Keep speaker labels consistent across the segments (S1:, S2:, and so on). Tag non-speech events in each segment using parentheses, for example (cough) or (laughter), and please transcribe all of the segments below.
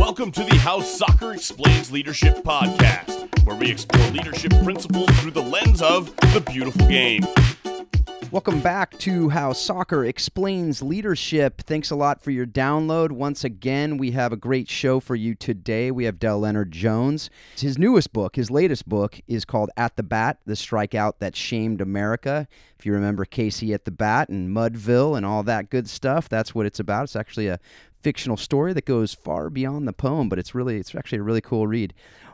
S1: Welcome to the House Soccer Explains Leadership podcast, where we explore leadership principles through the lens of the beautiful game.
S2: Welcome back to How Soccer Explains Leadership. Thanks a lot for your download. Once again, we have a great show for you today. We have Dell Leonard Jones. His newest book, his latest book, is called At the Bat The Strikeout That Shamed America. If you remember Casey at the Bat and Mudville and all that good stuff, that's what it's about. It's actually a fictional story that goes far beyond the poem, but it's really, it's actually a really cool read.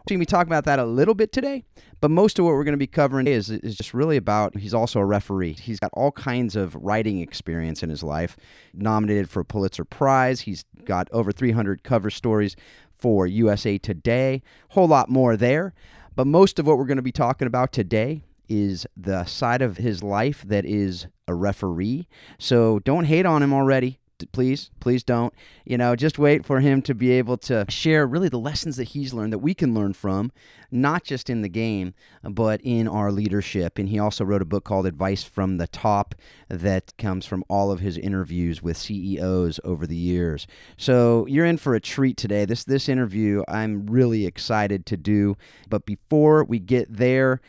S2: We're going to be talking about that a little bit today, but most of what we're going to be covering is, is just really about he's also a referee. He's got all kinds of writing experience in his life, nominated for a Pulitzer Prize. He's got over 300 cover stories for USA Today, whole lot more there. But most of what we're going to be talking about today is the side of his life that is a referee. So don't hate on him already please please don't you know just wait for him to be able to share really the lessons that he's learned that we can learn from not just in the game but in our leadership and he also wrote a book called advice from the top that comes from all of his interviews with CEOs over the years so you're in for a treat today this this interview I'm really excited to do but before we get there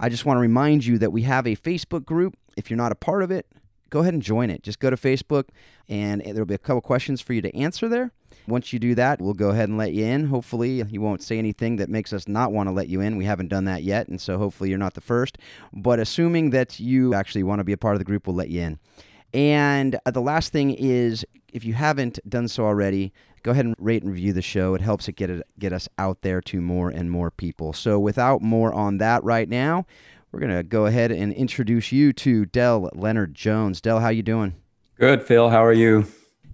S2: I just want to remind you that we have a Facebook group if you're not a part of it go ahead and join it. Just go to Facebook, and there'll be a couple questions for you to answer there. Once you do that, we'll go ahead and let you in. Hopefully, you won't say anything that makes us not want to let you in. We haven't done that yet, and so hopefully, you're not the first. But assuming that you actually want to be a part of the group, we'll let you in. And uh, the last thing is if you haven't done so already, go ahead and rate and review the show. It helps it get it, get us out there to more and more people. So without more on that right now, we're going to go ahead and introduce you to Dell Leonard Jones. Dell, how you doing?
S1: Good, Phil. How are you?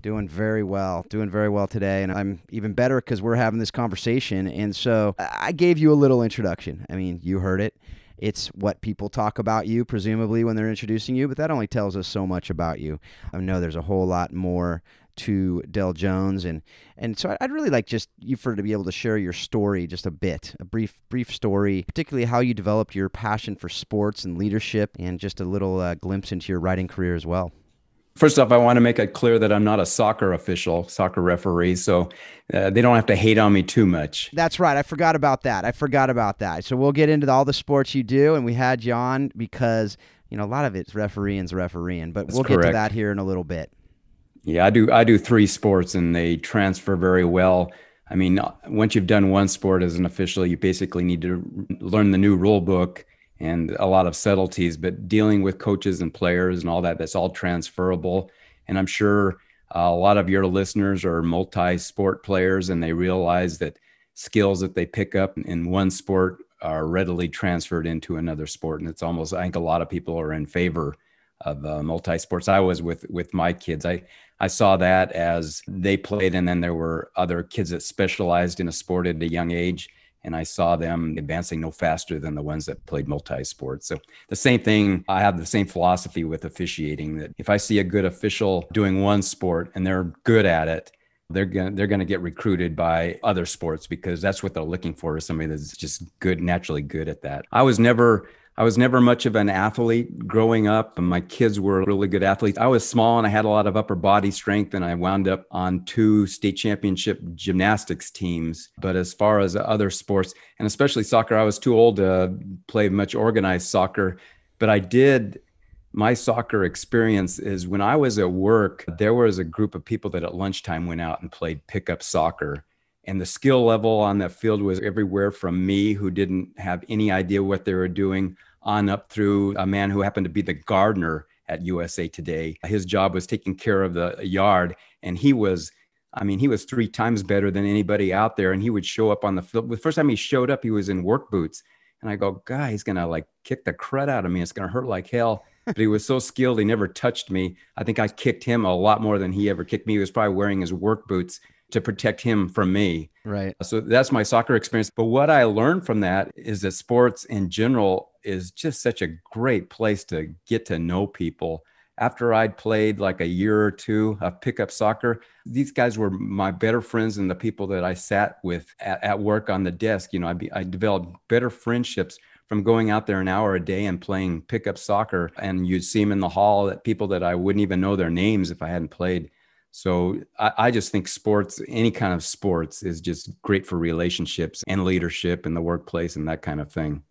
S1: Doing very
S2: well. Doing very well today. And I'm even better because we're having this conversation. And so I gave you a little introduction. I mean, you heard it. It's what people talk about you, presumably, when they're introducing you, but that only tells us so much about you. I know there's a whole lot more to Dell Jones, and and so I'd really like just you for to be able to share your story just a bit, a brief brief story, particularly how you developed your passion for sports and leadership, and just a little
S1: uh, glimpse into your writing career as well. First off, I want to make it clear that I'm not a soccer official, soccer referee, so uh, they don't have to hate on me too much.
S2: That's right. I forgot about that. I forgot about that. So we'll get into all the sports you do, and we had you on because you know a lot of it's refereeing's refereeing, but That's we'll correct. get to that here in a little bit.
S1: Yeah, I do. I do three sports, and they transfer very well. I mean, once you've done one sport as an official, you basically need to learn the new rule book and a lot of subtleties. But dealing with coaches and players and all that—that's all transferable. And I'm sure uh, a lot of your listeners are multi-sport players, and they realize that skills that they pick up in one sport are readily transferred into another sport. And it's almost I think a lot of people are in favor of uh, multi sports. I was with with my kids. I I saw that as they played, and then there were other kids that specialized in a sport at a young age. And I saw them advancing no faster than the ones that played multi sports. So, the same thing, I have the same philosophy with officiating that if I see a good official doing one sport and they're good at it, they're gonna they're gonna get recruited by other sports because that's what they're looking for is somebody that's just good naturally good at that. I was never I was never much of an athlete growing up. My kids were really good athletes. I was small and I had a lot of upper body strength, and I wound up on two state championship gymnastics teams. But as far as other sports, and especially soccer, I was too old to play much organized soccer. But I did my soccer experience is when I was at work, there was a group of people that at lunchtime went out and played pickup soccer. And the skill level on that field was everywhere from me, who didn't have any idea what they were doing, on up through a man who happened to be the gardener at USA Today. His job was taking care of the yard, and he was I mean, he was three times better than anybody out there. And he would show up on the field. The first time he showed up, he was in work boots. And I go, guy, he's going to like kick the crud out of me. It's going to hurt like hell. But he was so skilled, he never touched me. I think I kicked him a lot more than he ever kicked me. He was probably wearing his work boots to protect him from me. Right. So that's my soccer experience. But what I learned from that is that sports in general is just such a great place to get to know people. After I'd played like a year or two of pickup soccer, these guys were my better friends and the people that I sat with at, at work on the desk. You know, I, be, I developed better friendships from going out there an hour a day and playing pickup soccer. And you'd see them in the hall that people that I wouldn't even know their names if I hadn't played so I, I, just think sports, any kind of sports, is just great for relationships and leadership in the workplace and that kind of thing.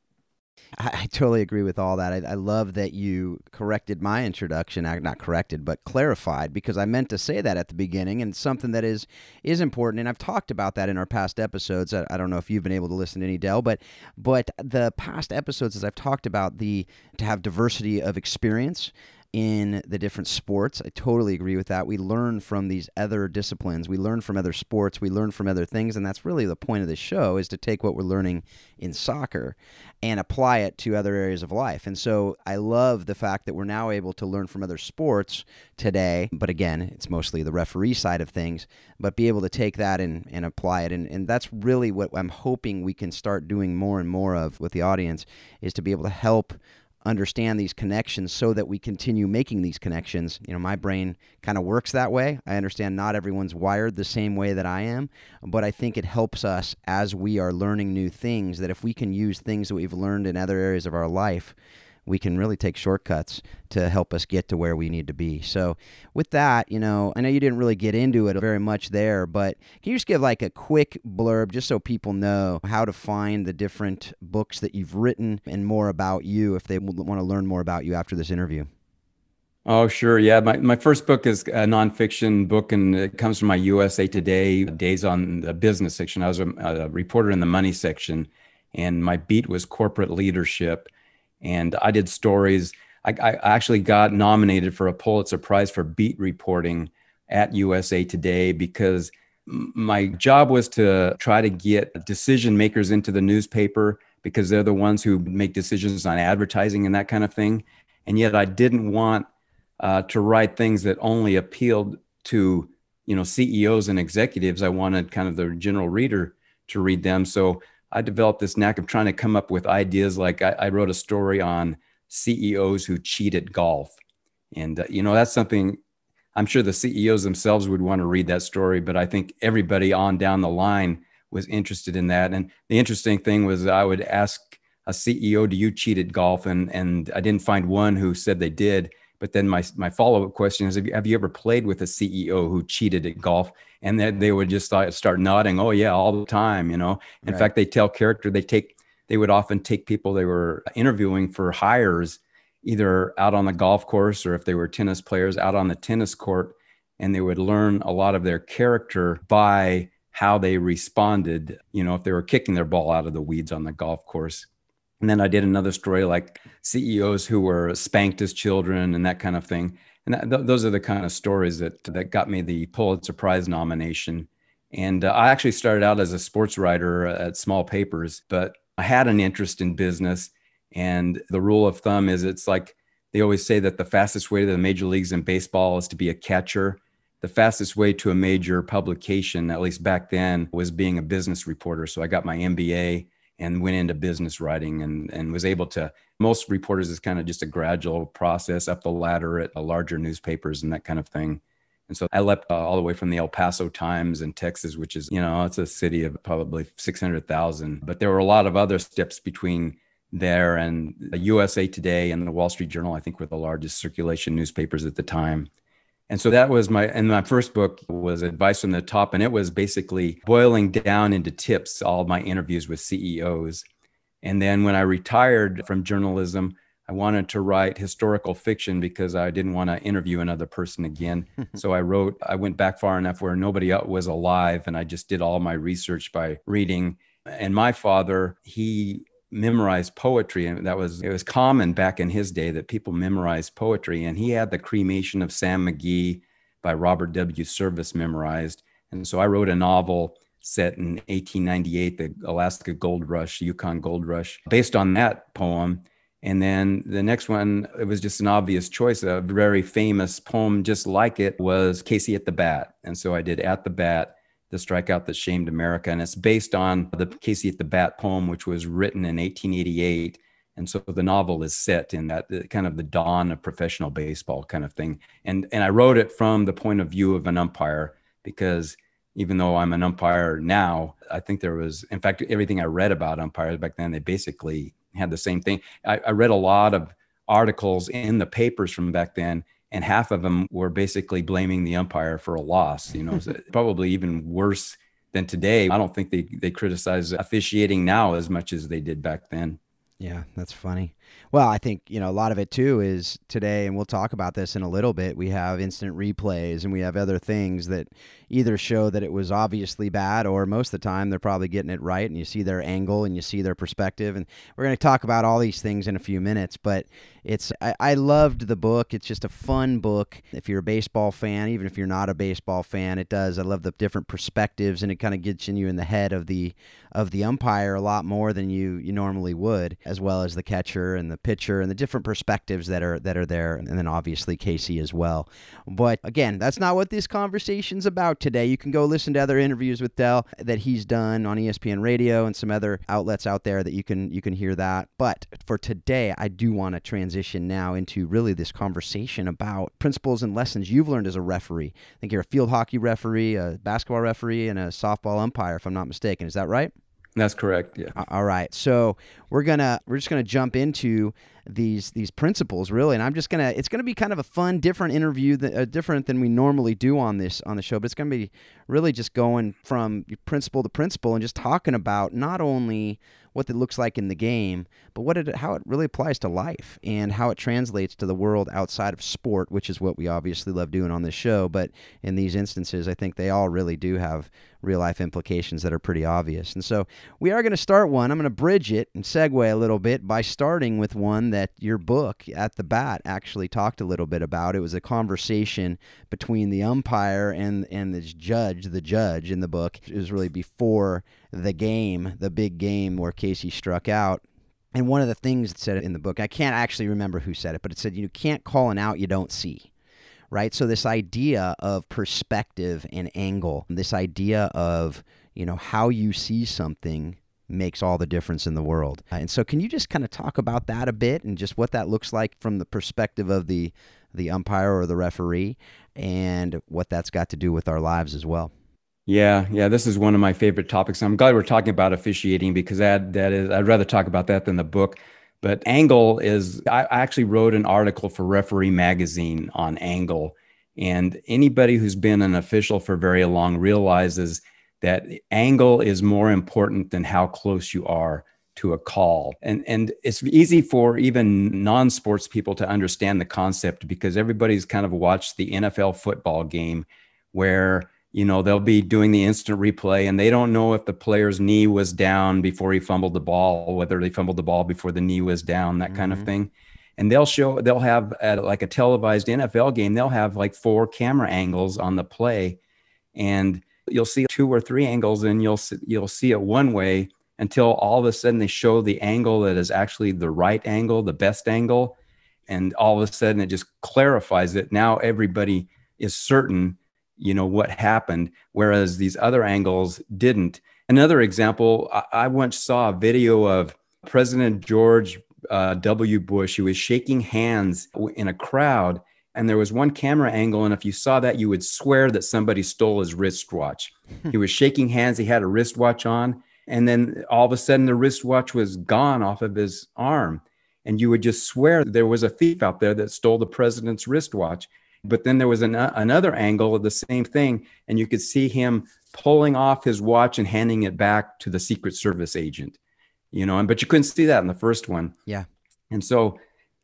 S2: I, I totally agree with all that. I, I, love that you corrected my introduction, uh, not corrected, but clarified, because I meant to say that at the beginning, and something that is is important. And I've talked about that in our past episodes. I, don't know if you've been able to listen to any Dell, but but the past episodes, as I've talked about the to have diversity of experience in the different sports. I totally agree with that. We learn from these other disciplines. We learn from other sports. We learn from other things, and that's really the point of the show is to take what we're learning in soccer and apply it to other areas of life. And so I love the fact that we're now able to learn from other sports today. But again, it's mostly the referee side of things, but be able to take that and, and apply it. And, and that's really what I'm hoping we can start doing more and more of with the audience is to be able to help understand these connections so that we continue making these connections. You know, my brain kind of works that way. I understand not everyone's wired the same way that I am, but I think it helps us as we are learning new things that if we can use things that we've learned in other areas of our life we can really take shortcuts to help us get to where we need to be. So, with that, you know, I know you didn't really get into it very much there, but can you just give like a quick blurb just so people know how to find the different books that you've written and more about you if they want to learn more about you after this interview?
S1: Oh, sure. Yeah. My, my first book is a nonfiction book, and it comes from my USA Today days on the business section. I was a, a reporter in the money section, and my beat was corporate leadership and I did stories. I, I actually got nominated for a Pulitzer Prize for beat reporting at USA Today because my job was to try to get decision makers into the newspaper because they're the ones who make decisions on advertising and that kind of thing. And yet I didn't want uh, to write things that only appealed to you know CEOs and executives. I wanted kind of the general reader to read them. So I developed this knack of trying to come up with ideas. Like I, I wrote a story on CEOs who cheat at golf. And, uh, you know, that's something I'm sure the CEOs themselves would want to read that story, but I think everybody on down the line was interested in that. And the interesting thing was I would ask a CEO, do you cheat at golf? And, and I didn't find one who said they did. But then my my follow up question is: have you, ever played with a CEO who cheated at golf? And then they would just start nodding, "Oh yeah, all the time." You know. In right. fact, they tell character they take they would often take people they were interviewing for hires, either out on the golf course or if they were tennis players out on the tennis court, and they would learn a lot of their character by how they responded. You know, if they were kicking their ball out of the weeds on the golf course and then I did another story like CEOs who were spanked as children and that kind of thing. And that, th- those are the kind of stories that that got me the Pulitzer Prize nomination. And uh, I actually started out as a sports writer at small papers, but I had an interest in business. And the rule of thumb is it's like they always say that the fastest way to the major leagues in baseball is to be a catcher. The fastest way to a major publication, at least back then, was being a business reporter. So I got my MBA and went into business writing and, and was able to most reporters is kind of just a gradual process up the ladder at uh, larger newspapers and that kind of thing and so i leapt uh, all the way from the el paso times in texas which is you know it's a city of probably 600000 but there were a lot of other steps between there and the usa today and the wall street journal i think were the largest circulation newspapers at the time and so that was my and my first book was Advice from the Top and it was basically boiling down into tips all my interviews with CEOs. And then when I retired from journalism, I wanted to write historical fiction because I didn't want to interview another person again. (laughs) so I wrote I went back far enough where nobody was alive and I just did all my research by reading and my father, he memorized poetry and that was it was common back in his day that people memorized poetry and he had the cremation of sam mcgee by robert w service memorized and so i wrote a novel set in 1898 the alaska gold rush yukon gold rush based on that poem and then the next one it was just an obvious choice a very famous poem just like it was casey at the bat and so i did at the bat the strikeout that shamed America. And it's based on the Casey at the Bat poem, which was written in 1888. And so the novel is set in that kind of the dawn of professional baseball kind of thing. And, and I wrote it from the point of view of an umpire because even though I'm an umpire now, I think there was, in fact, everything I read about umpires back then, they basically had the same thing. I, I read a lot of articles in the papers from back then and half of them were basically blaming the umpire for a loss. You know, (laughs) probably even worse than today. I don't think they they criticize officiating now as much as they did back then.
S2: Yeah, that's funny. Well, I think, you know, a lot of it too is today, and we'll talk about this in a little bit. We have instant replays and we have other things that either show that it was obviously bad or most of the time they're probably getting it right and you see their angle and you see their perspective. And we're going to talk about all these things in a few minutes, but it's, I, I loved the book. It's just a fun book. If you're a baseball fan, even if you're not a baseball fan, it does. I love the different perspectives and it kind of gets you in the head of the, of the umpire a lot more than you, you normally would, as well as the catcher and the pitcher and the different perspectives that are that are there, and then obviously Casey as well. But again, that's not what this conversation's about today. You can go listen to other interviews with Dell that he's done on ESPN Radio and some other outlets out there that you can you can hear that. But for today, I do want to transition now into really this conversation about principles and lessons you've learned as a referee. I think you're a field hockey referee, a basketball referee, and a softball umpire, if I'm not mistaken. Is that right? That's correct. Yeah. All right. So we're gonna we're just gonna jump into these these principles really, and I'm just gonna it's gonna be kind of a fun, different interview, that, uh, different than we normally do on this on the show, but it's gonna be really just going from principle to principle and just talking about not only what it looks like in the game, but what it, how it really applies to life and how it translates to the world outside of sport, which is what we obviously love doing on this show. But in these instances, I think they all really do have real life implications that are pretty obvious. And so we are going to start one. I'm going to bridge it and segue a little bit by starting with one that your book at the bat actually talked a little bit about. It was a conversation between the umpire and and the judge. The judge in the book It was really before the game, the big game where Casey struck out. And one of the things that said it in the book, I can't actually remember who said it, but it said, you can't call an out you don't see. Right. So, this idea of perspective and angle, this idea of, you know, how you see something makes all the difference in the world. And so, can you just kind of talk about that a bit and just what that looks like from the perspective of the the umpire or the referee, and what that's got to do with our lives as well?
S1: Yeah, yeah, this is one of my favorite topics. I'm glad we're talking about officiating because that that is I'd rather talk about that than the book. But angle is I actually wrote an article for Referee Magazine on angle, and anybody who's been an official for very long realizes that angle is more important than how close you are to a call. And and it's easy for even non-sports people to understand the concept because everybody's kind of watched the NFL football game where you know they'll be doing the instant replay and they don't know if the player's knee was down before he fumbled the ball whether they fumbled the ball before the knee was down that mm-hmm. kind of mm-hmm. thing and they'll show they'll have at like a televised NFL game they'll have like four camera angles on the play and you'll see two or three angles and you'll you'll see it one way until all of a sudden they show the angle that is actually the right angle the best angle and all of a sudden it just clarifies it now everybody is certain you know what happened whereas these other angles didn't another example i, once saw a video of president george uh, w bush who was shaking hands in a crowd and there was one camera angle and if you saw that you would swear that somebody stole his wristwatch (laughs) he was shaking hands he had a wristwatch on and then all of a sudden the wristwatch was gone off of his arm and you would just swear there was a thief out there that stole the president's wristwatch but then there was an, uh, another angle of the same thing, and you could see him pulling off his watch and handing it back to the Secret Service agent, you know. And but you couldn't see that in the first one. Yeah. And so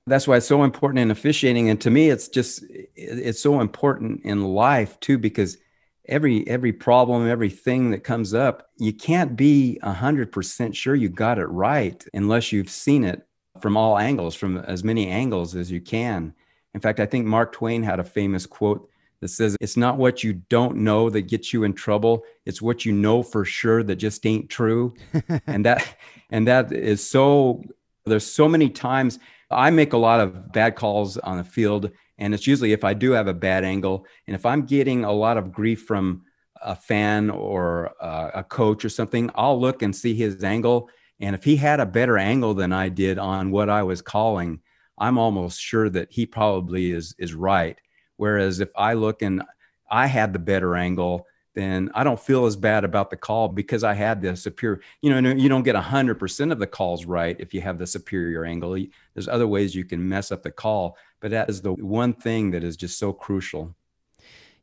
S1: that's why it's so important in officiating, and to me, it's just it's so important in life too because every every problem everything that comes up you can't be 100% sure you got it right unless you've seen it from all angles from as many angles as you can in fact, I think Mark Twain had a famous quote that says, It's not what you don't know that gets you in trouble. It's what you know for sure that just ain't true. (laughs) and that and that is so there's so many times I make a lot of bad calls on the field. And it's usually if I do have a bad angle, and if I'm getting a lot of grief from a fan or uh, a coach or something, I'll look and see his angle. And if he had a better angle than I did on what I was calling, I'm almost sure that he probably is is right. Whereas if I look and I had the better angle, then I don't feel as bad about the call because I had the superior. You know, you don't get hundred percent of the calls right if you have the superior angle. There's other ways you can mess up the call, but that is the one thing that is just so crucial.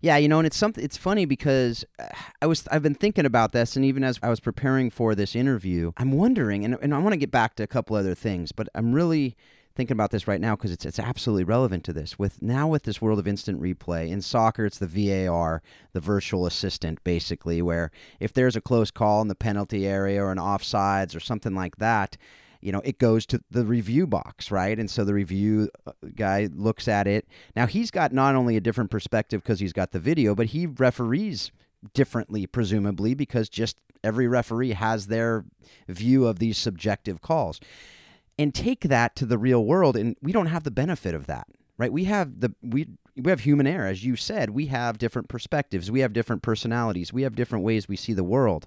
S2: Yeah, you know, and it's something. It's funny because uh, I was I've been thinking about this, and even as I was preparing for this interview, I'm wondering, and, and I want to get back to a couple other things, but I'm really thinking about this right now because it's it's absolutely relevant to this. With now with this world of instant replay in soccer, it's the VAR, the virtual assistant, basically, where if there's a close call in the penalty area or an offsides or something like that, you know it goes to the review box right and so the review uh, guy looks at it now he's got not only a different perspective because he's got the video but he referees differently presumably because just every referee has their view of these subjective calls and take that to the real world and we don't have the benefit of that right we have the we we have human error as you said we have different perspectives we have different personalities we have different ways we see the world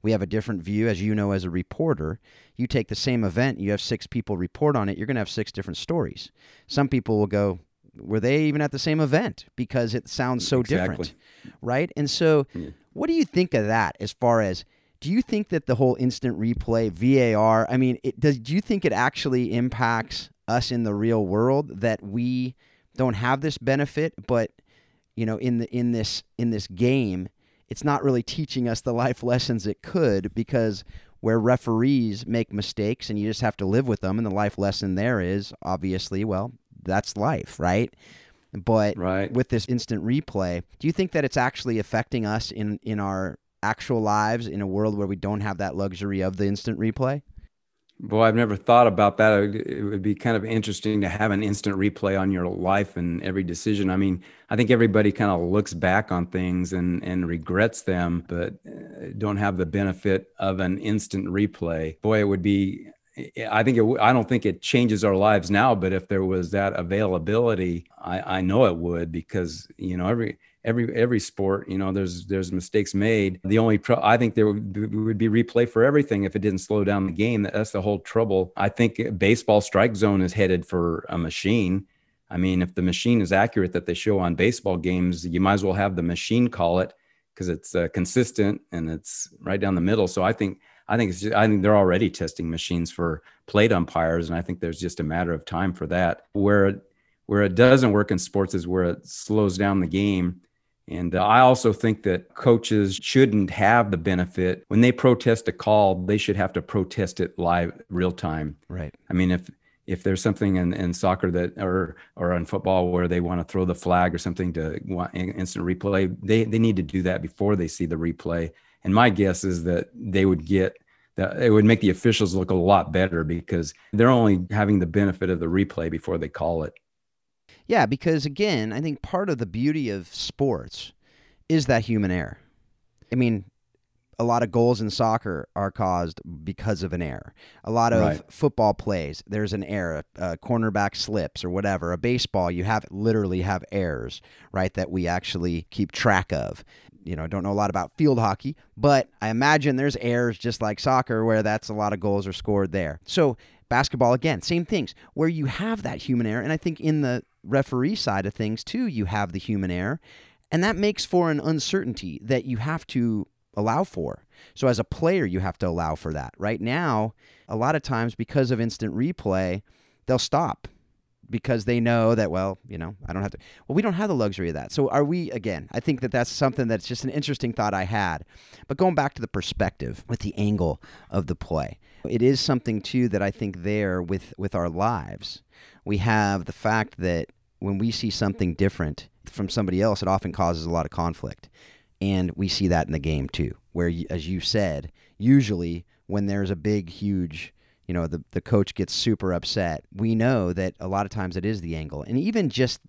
S2: we have a different view as you know as a reporter you take the same event you have six people report on it you're going to have six different stories some people will go were they even at the same event because it sounds so exactly. different right and so yeah. what do you think of that as far as do you think that the whole instant replay VAR? I mean, it, does do you think it actually impacts us in the real world that we don't have this benefit, but you know, in the in this in this game, it's not really teaching us the life (laughs) lessons it could because where referees make mistakes and you just have to live with them and the life lesson there is obviously, well, that's life, right? But right. with this instant replay, do you think that it's actually affecting us in in our actual lives in a world where we don't have that luxury of the instant replay?
S1: Boy, I've never thought about that. It would be kind of interesting to have an instant replay on your life and every decision. I mean, I think everybody kind of looks back on things and, and regrets them, but uh, don't have the benefit of an instant replay. Boy, it would be. Eh, I think it. I don't think it changes our lives now, but if there was that availability, I, I know it would because you know every every every sport you know there's there's mistakes made the only pro- i think there would, would be replay for everything if it didn't slow down the game that's the whole trouble i think baseball strike zone is headed for a machine i mean if the machine is accurate that they show on baseball games you might as well have the machine call it because it's uh, consistent and it's right down the middle so i think i think it's just, i think they're already testing machines for plate umpires and i think there's just a matter of time for that where where it doesn't work in sports is where it slows down the game and uh, I also think that coaches shouldn't have the benefit when they protest a call, they should have to protest it live, real time. Right. I mean, if if there's something in, in soccer that or or in football where they want to throw the flag or something to want instant replay, they they need to do that before they see the replay. And my guess is that they would get that it would make the officials look a lot better because they're only having the benefit of the replay before they call it.
S2: Yeah, because again, I think part of the beauty of sports is that human error. I mean, a lot of goals in soccer are caused because of an error. A lot of right. football plays, there's an error. A cornerback slips or whatever. A baseball, you have literally have errors, right? That we actually keep track of. You know, I don't know a lot about field hockey, but I imagine there's errors just like soccer where that's a lot of goals are scored there. So basketball again, same things where you have that human error, and I think in the referee side of things too, you have the human error, and that makes for an uncertainty that you have to allow for. So as a player, you have to allow for that. Right now, a lot of times because of instant replay, they'll stop because they know that well, you know, I don't have to. Well, we don't have the luxury of that. So are we again? I think that that's something that's just an interesting thought I had. But going back to the perspective with the angle of the play, it is something too that I think there with with our lives, we have the fact that when we see something different from somebody else, it often causes a lot of conflict. And we see that in the game too, where, as you said, usually when there's a big, huge, you know, the, the coach gets super upset, we know that a lot of times it is the angle. And even just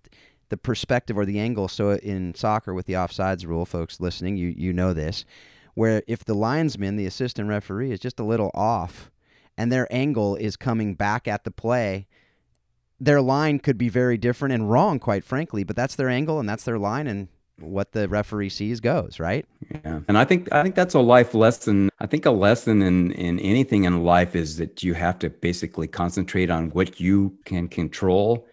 S2: the perspective or the angle. So in soccer, with the offsides rule, folks listening, you, you know this, where if the linesman, the assistant referee, is just a little off and their angle is coming back at the play their line could be very different and wrong, quite frankly, but that's their angle and that's their line and what the referee sees goes, right?
S1: Yeah. And I think I think that's a life lesson. I think a lesson in in anything in life is that you have to basically concentrate on what you can control.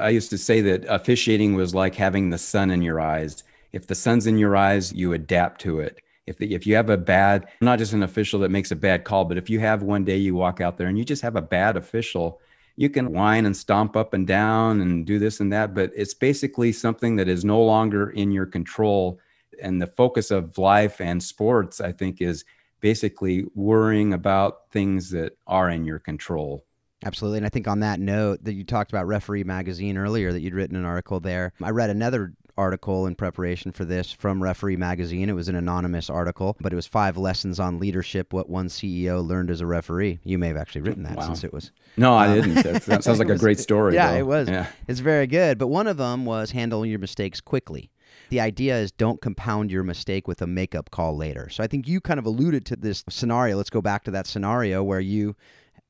S1: I used to say that officiating was like having the sun in your eyes. If the sun's in your eyes, you adapt to it. If, the, if you have a bad, not just an official that makes a bad call, but if you have one day you walk out there and you just have a bad official, you can whine and stomp up and down and do this and that, but it's basically something that is no longer in your control. And the focus of life and sports, I think, is basically worrying about things that are in your
S2: control. Absolutely. And I think on that note that you talked about Referee Magazine earlier, that you'd written an article there. I read another article in preparation for this from Referee Magazine. It was an anonymous article, but it was five lessons on leadership what one CEO learned as a referee. You may have actually written that wow. since it was.
S1: No, I um, didn't. That (laughs) sounds like was, a great story. Yeah, though. it was. Yeah.
S2: It's very good. But one of them was handling your mistakes quickly. The idea is don't compound your mistake with a makeup call later. So I think you kind of alluded to this scenario. Let's go back to that scenario where you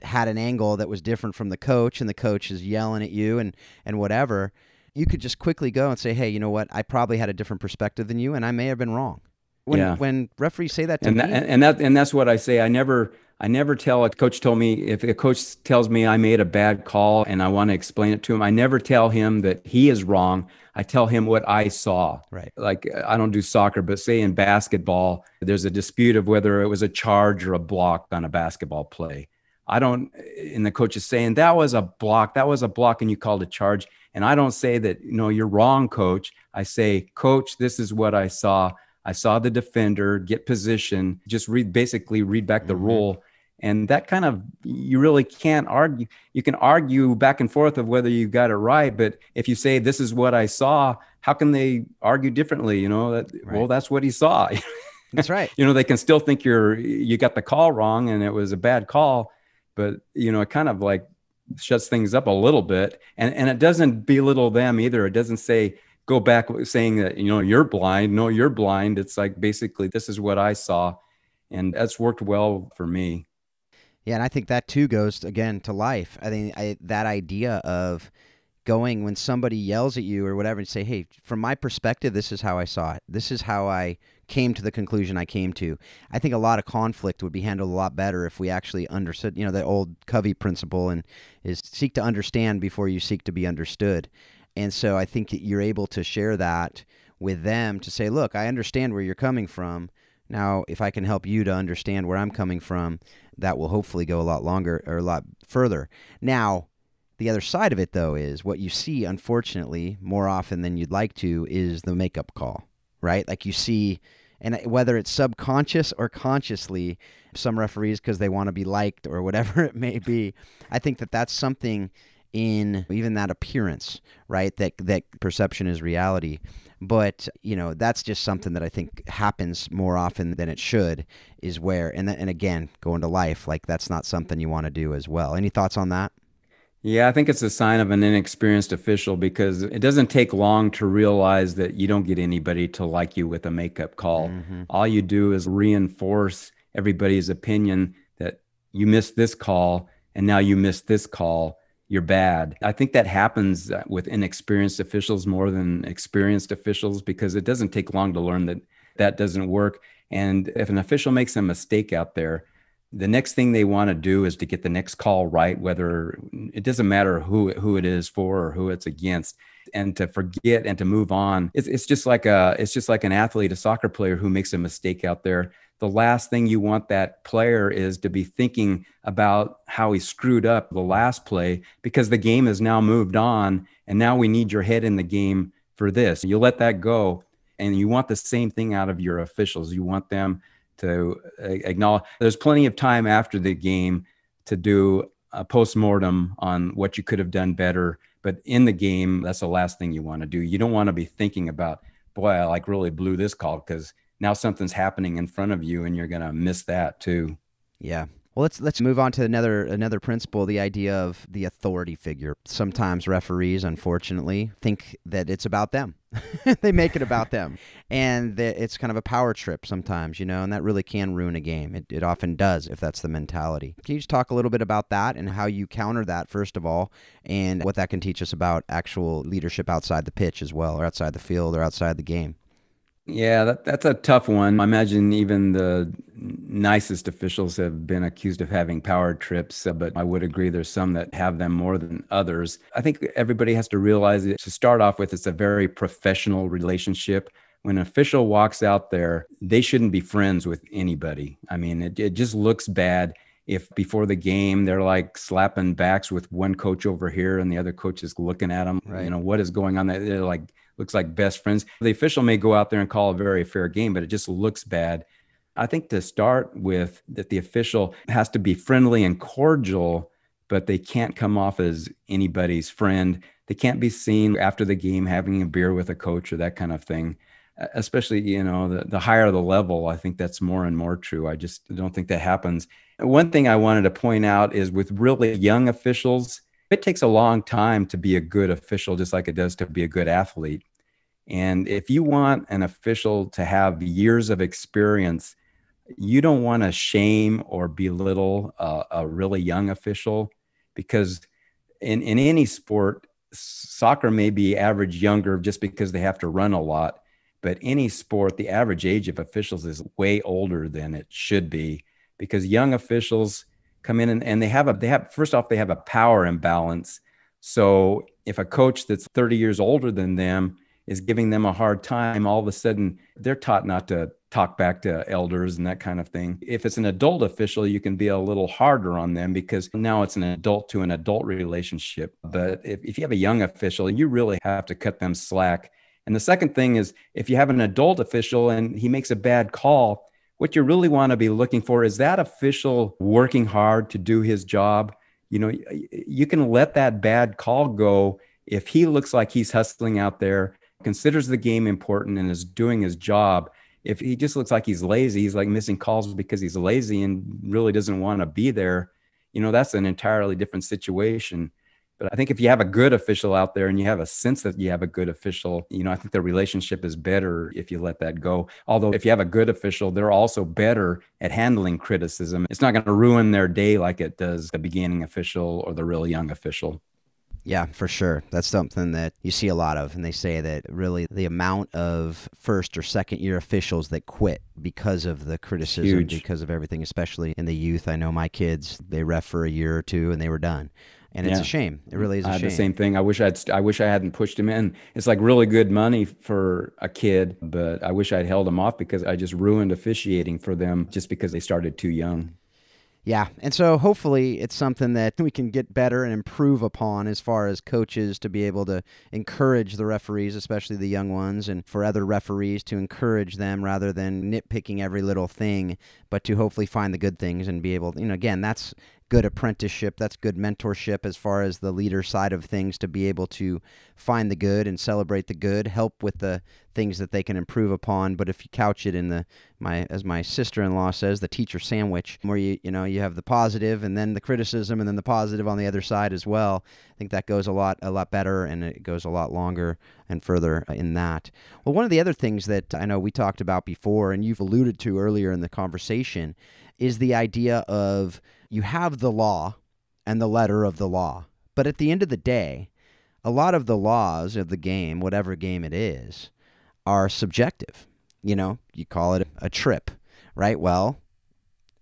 S2: had an angle that was different from the coach and the coach is yelling at you and and whatever you could just quickly go and say, "Hey, you know what? I probably had a different perspective than you, and I may have been wrong." When yeah. when referees say that to and me, and
S1: that and that's what I say. I never I never tell a coach told me if a coach tells me I made a bad call and I want to explain it to him, I never tell him that he is wrong. I tell him what I saw. Right. Like uh, I don't do soccer, but say in basketball, there's a dispute of whether it was a charge or a block on a basketball play. I don't, uh, and the coach is saying that was a block, that was a block, and you called a charge. And I don't say that, you know, you're wrong, coach. I say, coach, this is what I saw. I saw the defender get position, just read, basically read back the mm-hmm. rule. And that kind of, you really can't argue. You can argue back and forth of whether you got it right. But if you say, this is what I saw, how can they argue differently? You know, that, right. well, that's what he saw. That's right. (laughs) you know, they can still think you're, you got the call wrong and it was a bad call. But, you know, it kind of like shuts things up a little bit and and it doesn't belittle them either it doesn't say go back saying that you know you're blind no you're blind it's like basically this is what i saw and that's worked well for me
S2: yeah and i think that too goes again to life i think that idea of going when somebody yells at you or whatever and say hey from my perspective this is how i saw it this is how i came to the conclusion I came to. I think a lot of conflict would be handled a lot better if we actually understood, you know, the old Covey principle and is seek to understand before you seek to be understood. And so I think that you're able to share that with them to say, look, I understand where you're coming from. Now, if I can help you to understand where I'm coming from, that will hopefully go a lot longer or a lot further. Now, the other side of it, though, is what you see, unfortunately, more often than you'd like to, is the makeup call right? Like you see, and uh, whether it's subconscious or consciously, some referees because they want to be liked or whatever (laughs) it may be. I think that that's something in even that appearance, right? That that perception is reality. But you know, that's just something that I think happens more often than it should. Is where and th- and again, going to life, like that's not something you want to do as well. Any thoughts on that?
S1: Yeah, I think it's a sign of an inexperienced official because it doesn't take long to realize that you don't get anybody to like you with a makeup call. Mm-hmm. All you do is reinforce everybody's opinion that you missed this call and now you missed this call, you're bad. I think that happens uh, with inexperienced officials more than experienced officials because it doesn't take long to learn that that doesn't work. And if an official makes a mistake out there, the next thing they want to do is to get the next call right whether it doesn't matter who who it is for or who it's against and to forget and to move on it's, it's just like a it's just like an athlete a soccer player who makes a mistake out there the last thing you want that player is to be thinking about how he screwed up the last play because the game has now moved on and now we need your head in the game for this you let that go and you want the same thing out of your officials you want them to uh, acknowledge. There's plenty of time after the game to do a postmortem on what you could have done better. But in the game, that's the last thing you want to do. You don't want to be thinking about, boy, I like really blew this call because now something's happening in front of you and you're going to miss that too. Yeah.
S2: Well, let's let's move on to another another principle, the idea of the authority figure. Sometimes referees, unfortunately, think that it's about them. (laughs) they make it about them, and it's kind of a power trip sometimes, you know, and that really can ruin a game. It, it often does if that's the mentality. Can you just talk a little bit about that and how you counter that first of all, and what that can teach us about actual leadership outside the pitch as well, or outside the field, or outside the game?
S1: Yeah, that, that's a tough one. I imagine even the nicest officials have been accused of having power trips, uh, but I would agree there's some that have them more than others. I think everybody has to realize it to start off with, it's a very professional relationship. When an official walks out there, they shouldn't be friends with anybody. I mean, it, it just looks bad if before the game they're like slapping backs with one coach over here and the other coach is looking at them right. you know what is going on that they're like looks like best friends the official may go out there and call a very fair game but it just looks bad i think to start with that the official has to be friendly and cordial but they can't come off as anybody's friend they can't be seen after the game having a beer with a coach or that kind of thing especially you know the, the higher the level i think that's more and more true i just don't think that happens one thing i wanted to point out is with really young officials it takes a long time to be a good official just like it does to be a good athlete and if you want an official to have years of experience you don't want to shame or belittle a, a really young official because in, in any sport soccer may be average younger just because they have to run a lot but any sport, the average age of officials is way older than it should be because young officials come in and, and they have a they have first off they have a power imbalance. So if a coach that's 30 years older than them is giving them a hard time, all of a sudden they're taught not to talk back to elders and that kind of thing. If it's an adult official, you can be a little harder on them because now it's an adult to an adult relationship. But if, if you have a young official, you really have to cut them slack and the second thing is if you have an adult official and he makes a bad call, what you really want to be looking for is that official working hard to do his job. You know, you can let that bad call go if he looks like he's hustling out there, considers the game important, and is doing his job. If he just looks like he's lazy, he's like missing calls because he's lazy and really doesn't want to be there, you know, that's an entirely different situation. But I think if you have a good official out there and you have a sense that you have a good official, you know, I think the relationship is better if you let that go. Although, if you have a good official, they're also better at handling criticism. It's not going to ruin their day like it does the beginning official or the real young official. Yeah, for sure. That's something that you see a lot of. And they
S2: say that really the amount of first or second year officials that quit because of the criticism, Huge. because of everything, especially in the youth. I know my kids, they ref for a year or two and
S1: they were done and it's yeah. a shame. It really is. I had shame. the same thing. I wish I'd. St- I wish I hadn't pushed him in. It's like really good money for a kid, but I wish I'd held him off because I just ruined officiating for them just because they started too young.
S2: Yeah, and so hopefully it's something that we can get better and improve upon as far as coaches to be able to encourage the referees, especially the young ones, and for other referees to encourage them rather than nitpicking every little thing, but to hopefully find the good things and be able, to, you know, again, that's good apprenticeship, that's good mentorship as far as the leader side of things to be able to find the good and celebrate the good, help with the things that they can improve upon. But if you couch it in the my as my sister-in-law says, the teacher sandwich, where you you know you have the positive and then the criticism and then the positive on the other side as well. I think that goes a lot a lot better and it goes a lot longer and further uh, in that. Well, one of the other things that I know we talked about before and you've alluded to earlier in the conversation is the idea of you have the law and the letter of the law. But at the end of the day, a lot of the laws of the game, whatever game it is, are subjective. You know, you call it a trip, right? Well,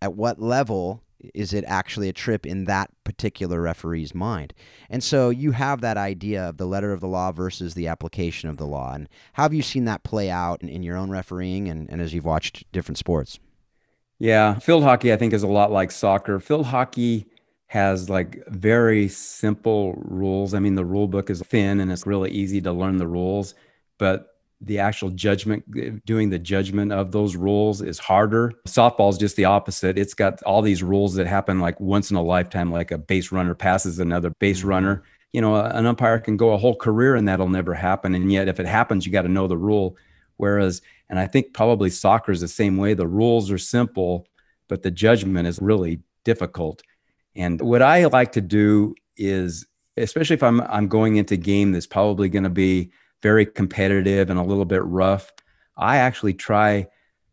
S2: at what level is it actually a trip in that particular referee's mind? And so you have that idea of the letter of the law versus the application of the law. And how have you seen that play out in, your own refereeing and, and as you've watched different sports?
S1: Yeah, field hockey I think is a lot like soccer. Field hockey has like very simple rules. I mean, the rule book is thin and it's really easy to learn the rules, but the actual judgment doing the judgment of those rules is harder softball is just the opposite it's got all these rules that happen like once in a lifetime like a base runner passes another base mm-hmm. runner you know an umpire can go a whole career and that'll never happen and yet if it happens you got to know the rule whereas and I think probably soccer is the same way. The rules are simple, but the judgment is really difficult. And what I like to do is, especially if I'm I'm going into a game that's probably going to be very competitive and a little bit rough, I actually try.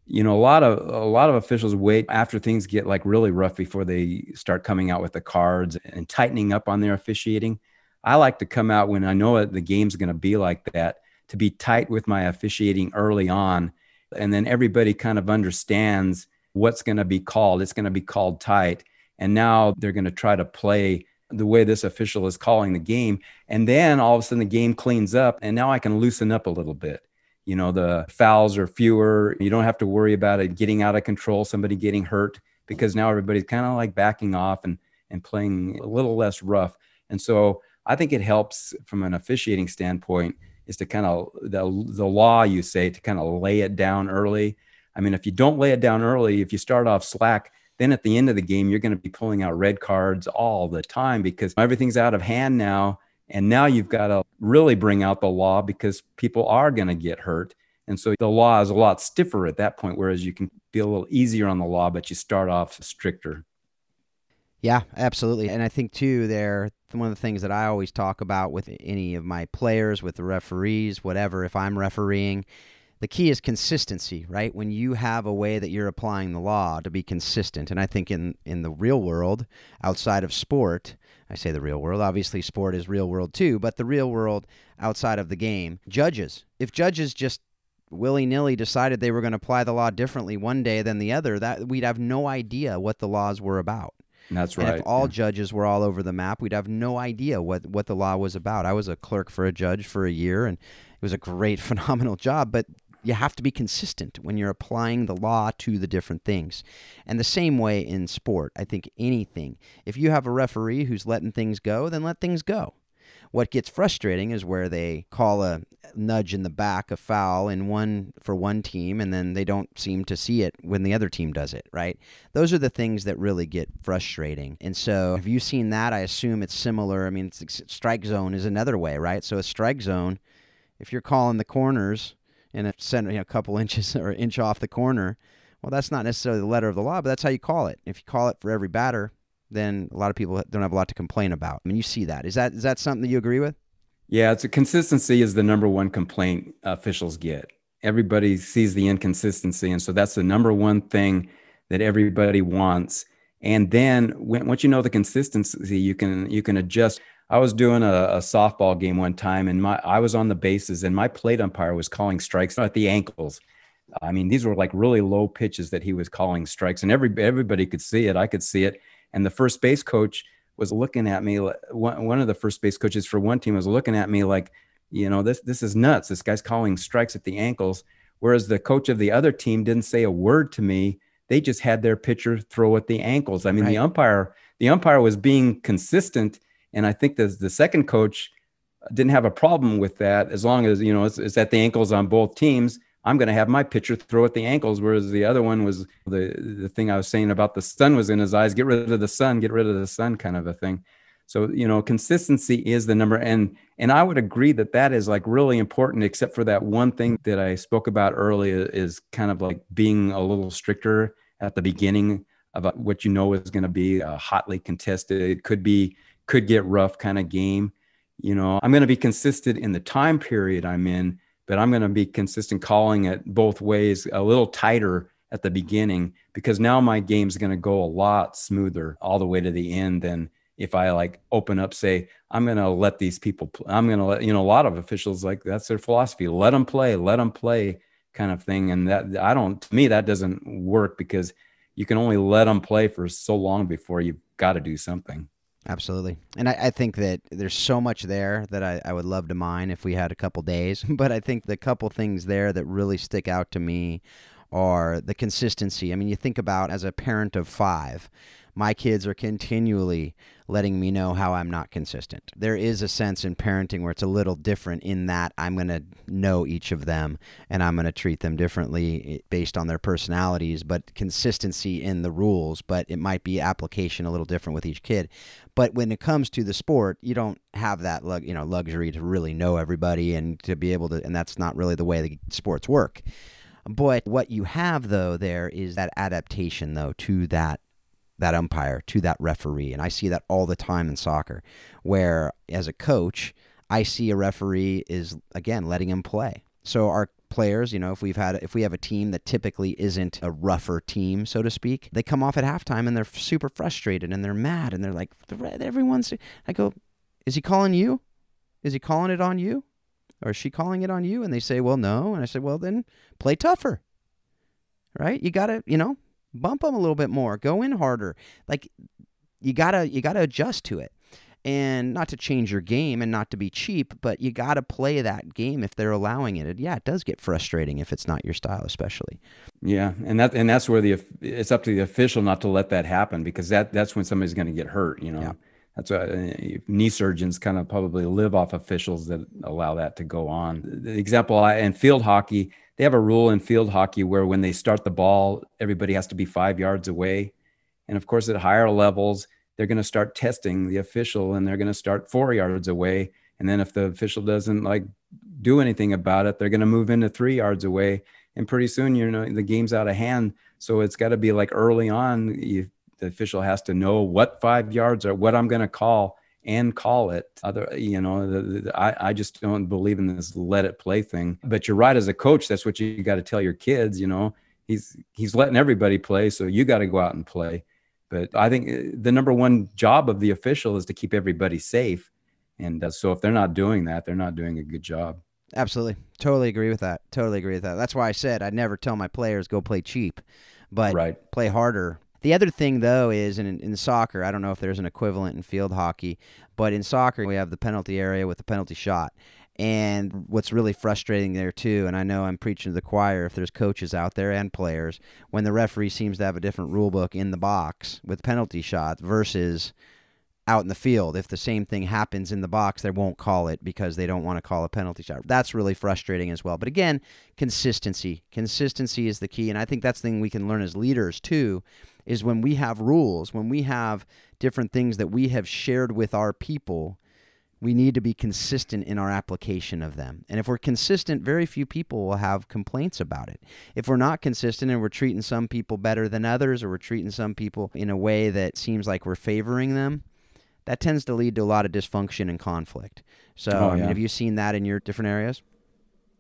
S1: You know, a lot of a lot of officials wait after things get like really rough before they start coming out with the cards and tightening up on their officiating. I like to come out when I know the game's going to be like that to be tight with my officiating early on. And then everybody kind of understands what's going to be called. It's going to be called tight. And now they're going to try to play the way this official is calling the game. And then all of a sudden the game cleans up. And now I can loosen up a little bit. You know, the fouls are fewer. You don't have to worry about it getting out of control, somebody getting hurt, because now everybody's kind of like backing off and, and playing a little less rough. And so I think it helps from an officiating standpoint is to kind of the, the law you say to kind of lay it down early i mean if you don't lay it down early if you start off slack then at the end of the game you're going to be pulling out red cards all the time because everything's out of hand now and now you've got to really bring out the law because people are going to get hurt and so the law is a lot stiffer at that point whereas you can be a little easier on the law but you start off stricter
S2: yeah, absolutely. And I think too there one of the things that I always talk about with any of my players, with the referees, whatever, if I'm refereeing, the key is consistency, right? When you have a way that you're applying the law to be consistent. And I think in in the real world, outside of sport, I say the real world, obviously sport is real world too, but the real world outside of the game, judges. If judges just willy nilly decided they were going to apply the law differently one day than the other, that we'd have no idea what the laws were about. That's right. And if all yeah. judges were all over the map, we'd have no idea what what the law was about. I was a clerk for a judge for a year, and it was a great, (laughs) phenomenal job. But you have to be consistent when you're applying the law to the different things. And the same way in sport, I think anything. If you have a referee who's letting things go, then let things go. What gets frustrating is where they call a nudge in the back a foul in one for one team and then they don't seem to see it when the other team does it, right? Those are the things that really get frustrating. And so, have you seen that? I assume it's similar. I mean, strike zone is another way, right? So a strike zone, if you're calling the corners and a center, you know, a couple (laughs) inches or inch off the corner, well, that's not necessarily the letter of the law, but that's how you call it. If you call it for every batter, then a lot of people don't have a lot to complain about. I mean, you see that. Is that is that something that you agree with?
S1: Yeah, it's a consistency is the number one complaint officials get. Everybody sees the inconsistency, and so that's the number one thing that everybody wants. And then when, once you know the consistency, you can you can adjust. I was doing a, a softball game one time, and my I was on the bases, and my plate umpire was calling strikes at the ankles. I mean, these were like really low pitches that he was calling strikes, and every everybody could see it. I could see it and the first base coach was looking at me. One, one of the first base coaches for one team was looking at me like, you know, this this is nuts. This guy's calling strikes at the ankles. Whereas the coach of the other team didn't say a word to me. They just had their pitcher throw at the ankles. I mean, right. the umpire the umpire was being consistent, and I think the the second coach didn't have a problem with that as long as you know it's, it's at the ankles on both teams I'm going to have my pitcher throw at the ankles. Whereas the other one was the, the thing I was saying about the sun was in his eyes, get rid of the sun, get rid of the sun kind of a thing. So, you know, consistency is the number. And, and I would agree that that is like really important, except for that one thing that I spoke about earlier is kind of like being a little stricter at the beginning about what you know is going to be a hotly contested, it could be, could get rough kind of game. You know, I'm going to be consistent in the time period I'm in but I'm going to be consistent calling it both ways a little tighter at the beginning because now my game's going to go a lot smoother all the way to the end than if I like open up, say, I'm going to let these people, play. I'm going to let, you know, a lot of officials like that's their philosophy let them play, let them play kind of thing. And that I don't, to me, that doesn't work because you can only let them play for so long before you've got to do something. Absolutely.
S2: And I, I, think that there's so much there that I, I, would love to mine if we had a couple days. (laughs) But I think the couple things there that really stick out to me are the consistency. I mean, you think about as a parent of five, my kids are continually letting me know how I'm not consistent. There is a sense in parenting where it's a little different in that I'm going to know each of them and I'm going to treat them differently eh, based on their personalities, but consistency in the rules, but it might be application a little different with each kid. But when it comes to the sport, you don't have that you know, luxury to really know everybody and to be able to and that's not really the way the sports work. But what you have though there is that adaptation though to that that umpire, to that referee. And I see that all the time in soccer, where as a coach, I see a referee is, again, letting him play. So our players, you know, if we've had if we have a team that typically isn't a rougher team, so to speak, they come off at halftime and they're super frustrated and they're mad and they're like everyone's I go, "Is he calling you? Is he calling it on you? Or is she calling it on you?" And they say, "Well, no." And I say, "Well, then play tougher." Right? You got to, you know, Bump them a little bit more. Go in harder. Like you gotta you gotta adjust to it and not to change your game and not to be cheap, but you got to play that game if they're
S1: allowing it. yeah, it does get frustrating if it's not your style, especially. Yeah, and that and that's where the it's up to the official not to let that happen because that that's when somebody's going to get hurt. You know, yeah. that's eh, knee surgeons kind of probably live off officials that allow that to go on. The example I, in field hockey, they have a rule in field hockey where when they start the ball, everybody has to be five yards away. And of course, at higher levels, they're going to start testing the official and they're going to start four yards away. And then if the official doesn't like do anything about it, they're going to move into three yards away. And pretty soon, you know, the game's out of hand. So it's got to be like early on, you, the official has to know what five yards are, what I'm going to call and call it other you know the, the, I, I just don't believe in this let it play thing but you're right as a coach that's what you got to tell your kids you know he's he's letting everybody play so you got to go out and play but i think uh, the number one job of the official is to keep everybody safe and uh, so if they're not doing that they're not doing a good job absolutely
S2: totally agree with that totally agree with that that's why i said i never tell my players go play cheap but right. play harder the other thing, though, is in, in soccer, I don't know if there's an equivalent in field hockey, but in soccer, we have the penalty area with the penalty shot. And what's really frustrating there, too, and I know I'm preaching to the choir if there's coaches out there and players, when the referee seems to have a different rule book in the box with penalty shot versus out in the field. If the same thing happens in the box, they won't call it because they don't want to call a penalty shot. That's really frustrating as well. But again, consistency. Consistency is the key. And I think that's the thing we can learn as leaders too is when we have rules, when we have different things that we have shared with our people, we need to be consistent in our application of them. And if we're consistent, very few people will have complaints about it. If we're not consistent and we're treating some people better than others, or we're treating some people in a way that seems like we're favoring them, that tends to lead to a lot of dysfunction and conflict. So, oh, I mean, have you seen that in your different areas?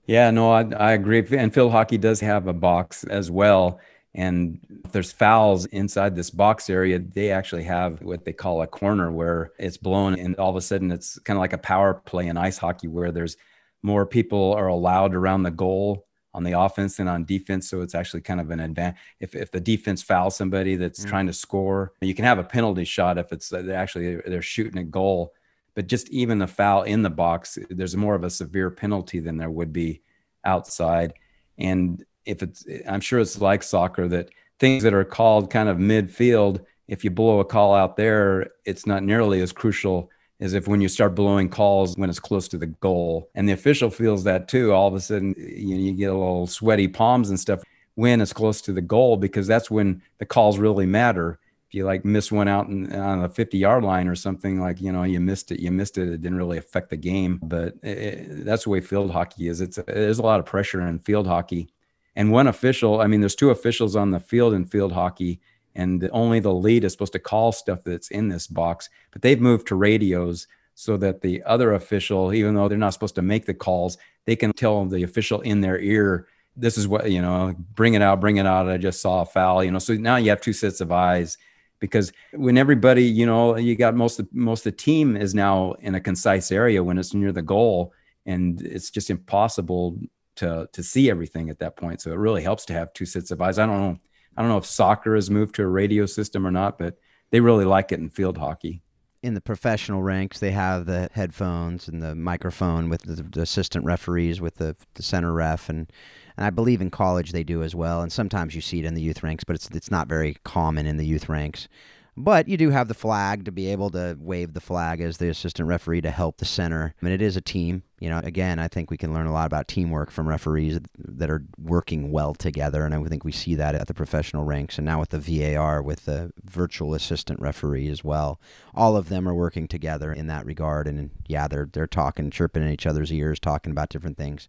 S1: Yeah, no, I, I agree. And field hockey does have a box as well. And there's fouls inside this box area. They actually have what they call a corner where it's blown, and all of a sudden it's kind of like a power play in ice hockey where there's more people are allowed around the goal on the offense and on defense. So it's actually kind of an advantage. If, if the defense fouls somebody that's mm-hmm. trying to score, you can have a penalty shot if it's uh, they're actually they're shooting a goal. But just even the foul in the box, there's more of a severe penalty than there would be outside. And if it's, I'm sure it's like soccer that things that are called kind of midfield, if you blow a call out there, it's not nearly as crucial is if when you start blowing calls when it's close to the goal and the official feels that too all of a sudden you, know, you get a little sweaty palms and stuff when it's close to the goal because that's when the calls really matter if you like miss one out in, on the 50 yard line or something like you know you missed it you missed it it didn't really affect the game but it, that's the way field hockey is it's there's a lot of pressure in field hockey and one official i mean there's two officials on the field in field hockey and only the lead is supposed to call stuff that's in this box. But they've moved to radios so that the other official, even though they're not supposed to make the calls, they can tell the official in their ear, this is what, you know, bring it out, bring it out. I just saw a foul, you know. So now you have two sets of eyes because when everybody, you know, you got most of, most of the team is now in a concise area when it's near the goal and it's just impossible to to see everything at that point. So it really helps to have two sets of eyes. I don't know I don't know if soccer has moved to a radio system or not, but they really like it in field hockey. In the professional
S2: ranks, they have the headphones and the microphone with the, the assistant referees, with the, the center ref, and, and I believe in college they do as well. And sometimes you see it in the youth ranks, but it's it's not very common in the youth ranks. But you do have the flag to be able to wave the flag as the assistant referee to help the center. I mean, it is a team you know, again, I think we can learn a lot about teamwork from referees that are working well together. And I think we see that at the professional ranks and now with the VAR, with the virtual assistant referee as well. All of them are working together in that regard. And yeah, they're, they're talking, chirping in each other's ears, talking about different things.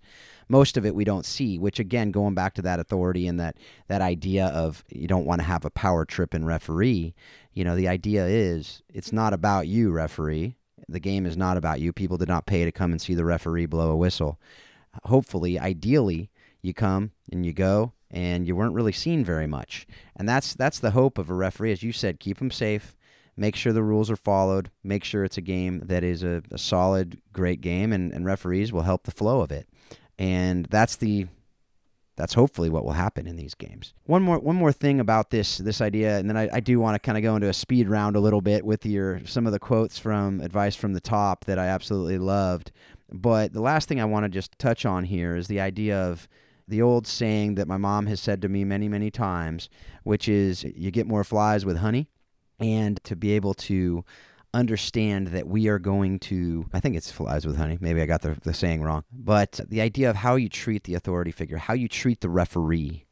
S2: Most of it we don't see, which again, going back to that authority and that, that idea of you don't want to have a power trip in referee, you know, the idea is it's not about you, referee the game is not about you. People did not pay to come and see the referee blow a whistle. Hopefully, ideally, you come and you go and you weren't really seen very much. And that's that's the hope of a referee, as you said, keep them safe, make sure the rules are followed, make sure it's a game that is a, a solid, great game, and, and referees will help the flow of it. And that's the that's hopefully what will happen in these games. One more one more thing about this this idea, and then I, I do want to kind of go into a speed round a little bit with your some of the quotes from advice from the top that I absolutely loved. But the last thing I want to just touch on here is the idea of the old saying that my mom has said to me many, many times, which is you get more flies with honey. And to be able to understand that we are going to i think it's flies with honey maybe i got the, the saying wrong but the idea of how you treat the authority figure how you treat the referee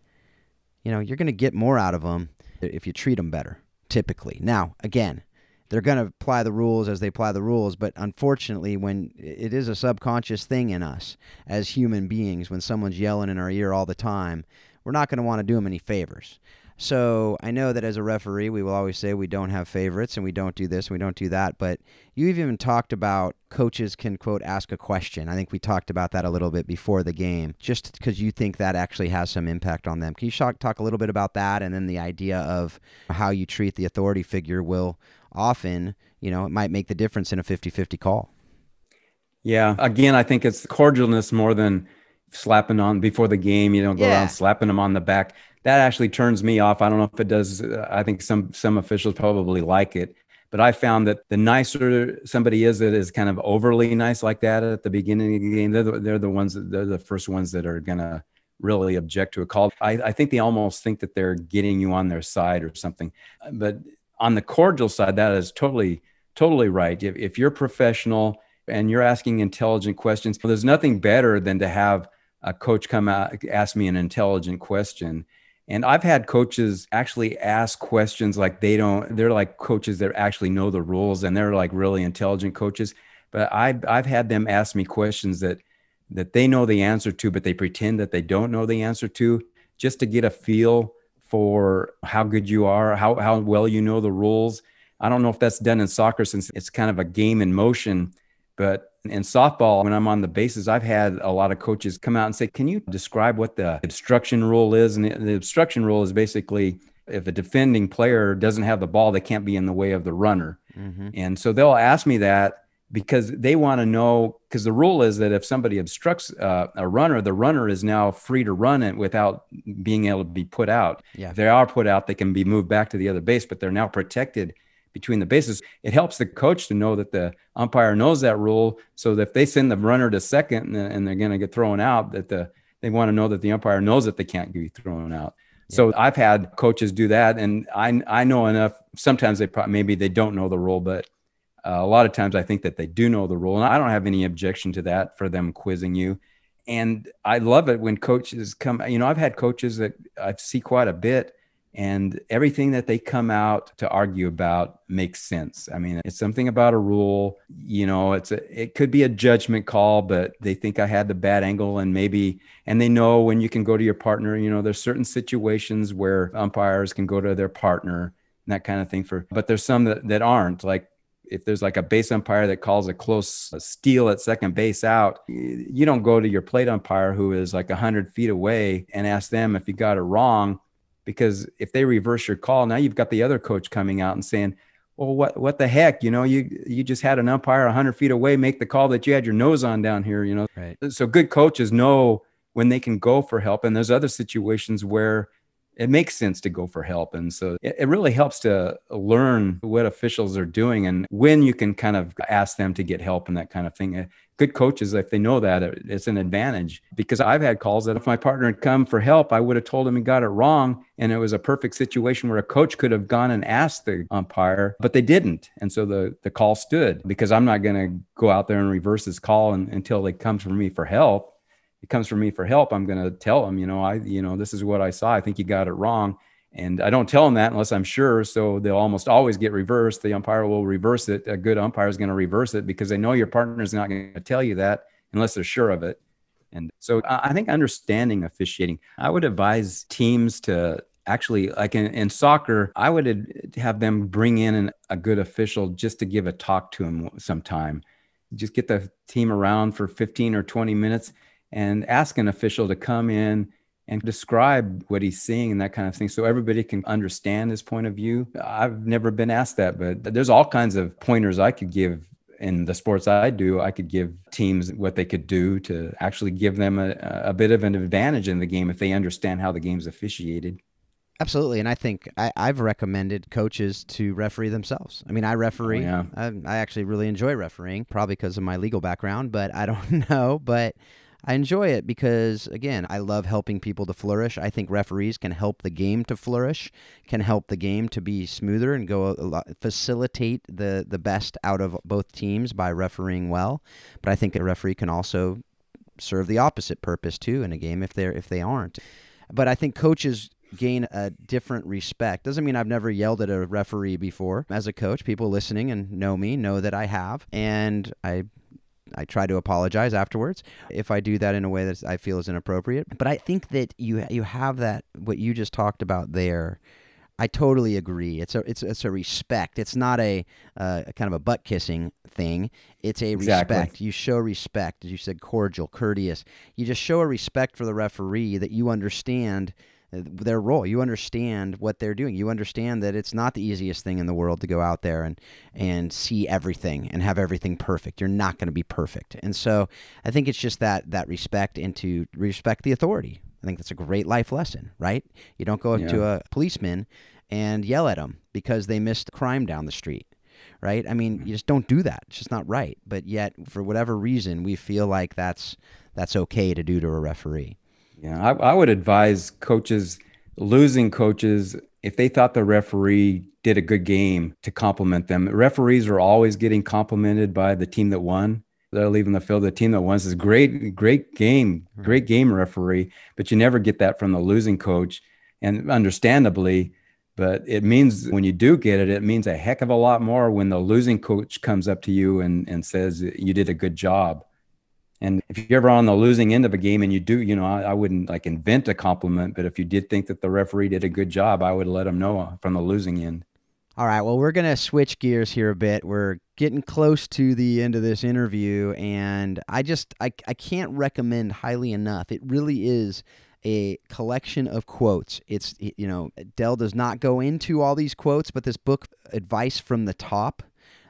S2: you know you're going to get more out of them if you treat them better typically now again they're going to apply the rules as they apply the rules but unfortunately when it is a subconscious thing in us as human beings when someone's yelling in our ear all the time we're not going to want to do them any favors so I know that as a referee, we will always say we don't have favorites and we don't do this and we don't do that. But you've even talked about coaches can, quote, ask a question. I think we talked about that a little bit before the game, just because you think that actually has some impact on them. Can you talk, talk a little bit about that and then the idea of how you treat the authority figure will often, you know, it might make the difference in a 50 50 call?
S1: Yeah. Again, I think it's cordialness more than slapping on before the game. You know, go yeah. around slapping them on the back that actually turns me off. I don't know if it does. Uh, I think some some officials probably like it, but I found that the nicer somebody is that is kind of overly nice like that at the beginning of the game, they're the, they're the ones that they're the first ones that are gonna really object to a call. I, I think they almost think that they're getting you on their side or something. But on the cordial side, that is totally totally right. If, if you're professional and you're asking intelligent questions, well, there's nothing better than to have a coach come out ask me an intelligent question and I've had coaches actually ask questions like they don't, they're like coaches that actually know the rules and they're like really intelligent coaches. But I've, I've had them ask me questions that, that they know the answer to, but they pretend that they don't know the answer to just to get a feel for how good you are, how, how well you know the rules. I don't know if that's done in soccer since it's kind of a game in motion, but in softball, when I'm on the bases, I've had a lot of coaches come out and say, Can you describe what the obstruction rule is? And the obstruction rule is basically if a defending player doesn't have the ball, they can't be in the way of the runner. Mm-hmm. And so they'll ask me that because they want to know because the rule is that if somebody obstructs uh, a runner the runner is now free to run it without being able to be put out yeah. if they are put out they can be moved back to the other base but they're now protected between the bases. It helps the coach to know that the umpire knows that rule. So that if they send the runner to second and, they're going to get thrown out, that the they want to know that the umpire knows that they can't be thrown out. Yeah. So I've had coaches do that, and I I know enough. Sometimes they probably maybe they don't know the rule, but uh, a lot of times I think that they do know the rule, and I don't have any objection to that for them quizzing you. And I love it when coaches come. You know, I've had coaches that I see quite a bit and everything that they come out to argue about makes sense. I mean, it's something about a rule, you know, it's a, it could be a judgment call, but they think I had the bad angle and maybe and they know when you can go to your partner, you know, there's certain situations where umpires can go to their partner and that kind of thing for but there's some that, that aren't like if there's like a base umpire that calls a close steal at second base out, you don't go to your plate umpire who is like 100 feet away and ask them if you got it wrong because if they reverse your call, now you've got the other coach coming out and saying, well, what, what the heck, you know, you, you just had an umpire hundred feet away, make the call that you had your nose on down here, you know? Right. So good coaches know when they can go for help. And there's other situations where it makes sense to go for help. And so it, it really helps to learn what officials are doing and when you can kind of ask them to get help and that kind of thing uh, good coaches, if they know that, it's an advantage. Because I've had calls that if my partner had come for help, I would have told him he got it wrong. And it was a perfect situation where a coach could have gone and asked the umpire, but they didn't. And so the, the call stood because I'm not going to go out there and reverse this call and, until they come for me for help it comes from me for help, I'm going to tell them, you know, I, you know, this is what I saw. I think you got it wrong. And I don't tell them that unless I'm sure. So they'll almost always get reversed. The umpire will reverse it. A good umpire is going to reverse it because they know your partner is not going to tell you that unless they're sure of it. And so I think understanding officiating, I would advise teams to actually, like in, in soccer, I would have them bring in an, a good official just to give a talk to him sometime. Just get the team around for 15 or 20 minutes and ask an official to come in and describe what he's seeing and that kind of thing so everybody can understand his point of view. I've never been asked that, but there's all kinds of pointers I could give in the sports I do. I could give teams what they could do to actually give them a, a bit of an advantage in the game if they understand how the game's officiated. Absolutely, and I think I,
S2: have recommended coaches to referee themselves. I mean, I referee. Oh, yeah. I, I actually really enjoy refereeing, probably because of my legal background, but I don't (laughs) know. But I enjoy it because, again, I love helping people to flourish. I think referees can help the game to flourish, can help the game to be smoother and go lot, facilitate the, the best out of both teams by refereeing well. But I think a referee can also serve the opposite purpose too in a game if they're if they aren't. But I think coaches gain a different respect. Doesn't mean I've never yelled at a referee before. As a coach, people listening and know me know that I have, and I I try to apologize afterwards if I do that in a way that I feel is inappropriate. But I think that you you have that what you just talked about there. I totally agree. It's a it's it's a respect. It's not a, uh, a kind of a butt kissing thing. It's a exactly. respect. You show respect, as you said, cordial, courteous. You just show a respect for the referee that you understand their role. You understand what they're doing. You understand that it's not the easiest thing in the world to go out there and and see everything and have everything perfect. You're not going to be perfect. And so I think it's just that that respect and to respect the authority. I think that's a great life lesson, right? You don't go up yeah. to a policeman and yell at him because they missed crime down the street right? I mean, mm-hmm. you just don't do that. It's just not right. But yet, for whatever reason, we feel like that's that's okay to do to a referee.
S1: Yeah, I, I would advise coaches, losing coaches, if they thought the referee did a good game to compliment them. Referees are always getting complimented by the team that won. They're leaving the field. The team that won says, "Great, great game, great game, referee." But you never get that from the losing coach, and understandably. But it means when you do get it, it means a heck of a lot more when the losing coach comes up to you and, and says, You did a good job. And if you're ever on the losing end of a game and you do, you know, I, I, wouldn't like invent a compliment, but if you did think that the referee did a good job, I would let them know uh, from the losing end.
S2: All right. Well, we're going to switch gears here a bit. We're getting close to the end of this interview, and I just, I, I can't recommend highly enough. It really is a collection of quotes. It's, you know, Dell does not go into all these quotes, but this book, Advice from the Top,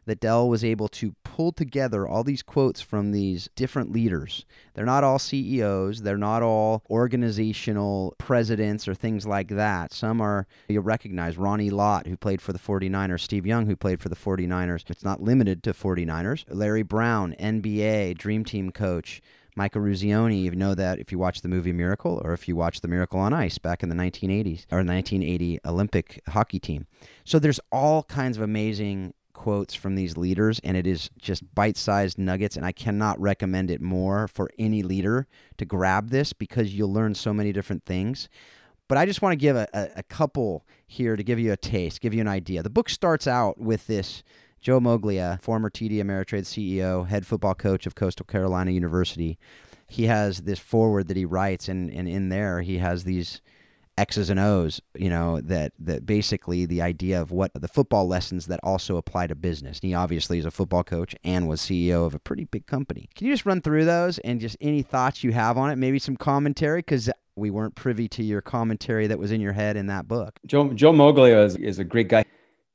S2: that Dell was able to pull together all these quotes from these different leaders. They're not all CEOs, they're not all organizational presidents or things like that. Some are, you'll recognize Ronnie Lott, who played for the 49ers, Steve Young, who played for the 49ers. It's not limited to 49ers. Larry Brown, NBA, Dream Team coach. Michael Ruzioni, you know that if you watch the movie Miracle or if you watch The Miracle on Ice back in the 1980s or 1980 Olympic hockey team. So there's all kinds of amazing quotes from these leaders, and it is just bite sized nuggets. And I cannot recommend it more for any leader to grab this because you'll learn so many different things. But I just want to give a, a, a couple here to give you a taste, give you an idea. The book starts out with this Joe Moglia, former TD Ameritrade CEO, head football coach of Coastal Carolina University. He has this forward that he writes, and, and in there, he has these X's and O's, you know, that that basically the idea of what the football lessons that also apply to business. And he obviously is a football coach and was CEO of a pretty big company. Can you just run through those and just any thoughts you have on it? Maybe some commentary because we weren't privy to your commentary that was in your head in that book.
S1: Joe Joe Moglia is, is a great guy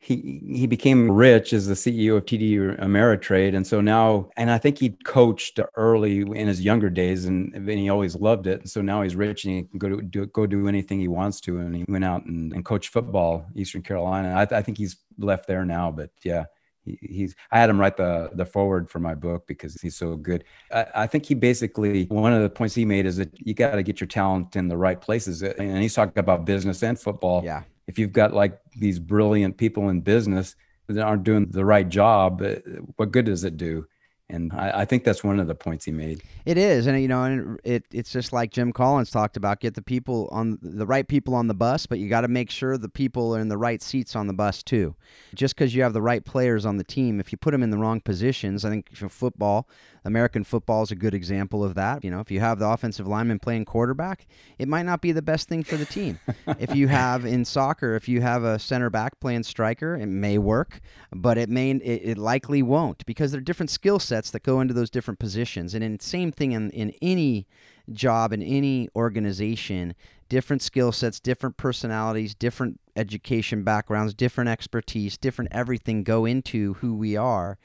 S1: he he became rich as the CEO of TD Ameritrade, and so now, and I think he coached early in his younger days, and, and he always loved it. And so now he's rich, and he can go to, do, go do anything he wants to. And he went out and, and coached football, Eastern Carolina. I, I think he's left there now, but yeah, he, he's i had him write the the forward for my book because he's so good I, I, think he basically one of the points he made is that you got to get your talent in the right places and he's talking about business and football yeah if you've got like these brilliant people in business that aren't doing the right job, eh, what good does it do? And I, I, think that's one of the points he made.
S2: It is, and you know, and it it's just like Jim Collins talked about: get the people on the right people on the bus, but you got to make sure the people are in the right seats on the bus too. Just because you have the right players on the team, if you put them in the wrong positions, I think for football, American football is a good example of that. You know, if you have the offensive lineman playing quarterback, it might not be the best thing for the team. if you (laughs) have in soccer, if you have a center back playing striker, it may work, but it may it, it likely won't because there are different skill sets that go into those different positions. And in same thing in, in any job in any organization different skill sets, different personalities, different education backgrounds, different expertise, different everything go into who we are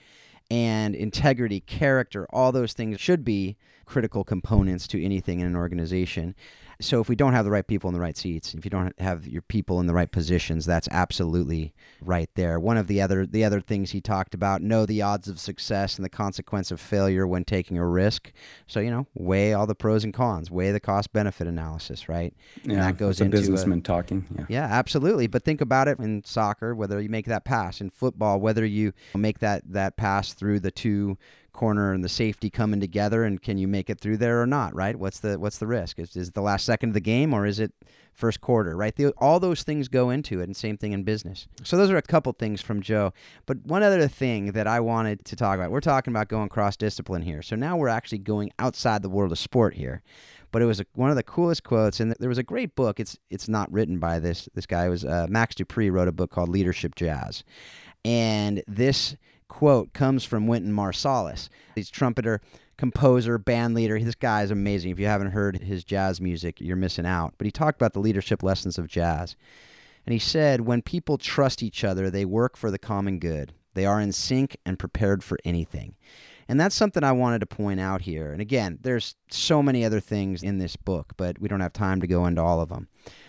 S2: and integrity, character, all those things should be critical components to anything in an organization. So if we don't have the right people in the right seats, if you don't have your people in the right positions, that's absolutely right there. One of the other the other things he talked about, know the odds of success and the consequence of failure when taking a risk. So, you know, weigh all the pros and cons, weigh the cost benefit analysis, right? And yeah, that goes into a businessman talking. Yeah. yeah, absolutely. But think about it in soccer, whether you make that pass, in football, whether you make that that pass through the two corner and the safety coming together and can you make it through there or not right what's the what's the risk is, is the last second of the game or is it first quarter right the, all those things go into it and same thing in business so those are a couple things from joe but one other thing that i wanted to talk about we're talking about going cross discipline here so now we're actually going outside the world of sport here but it was a, one of the coolest quotes and there was a great book it's it's not written by this this guy it was uh, max dupree wrote a book called leadership jazz and this quote comes from Wynton Marsalis. He's trumpeter, composer, band leader. This guy is amazing. If you haven't heard his jazz music, you're missing out. But he talked about the leadership lessons of jazz. And he said, when people trust each other, they work for the common good. They are in sync and prepared for anything. And that's something I wanted to point out here. And again, there's so many other things in this book, but we don't have time to go into all of them.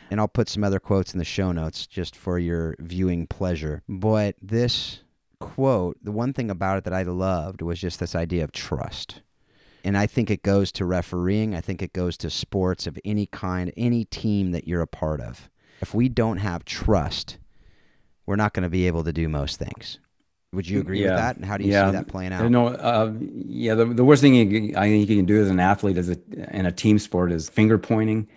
S2: And I'll put some other quotes in the show notes just for your viewing pleasure. But this quote, the one thing about it that I loved was just this idea of trust. And I think it goes to refereeing, I think it goes to sports of any kind, any team that you're a part of. If we don't have trust,
S1: we're not going to be able to do most things. Would you agree yeah. with that? And how do you yeah. see that playing out? No, uh, yeah, the, the worst thing you, I think you can do as an athlete as a, in a team sport is finger pointing.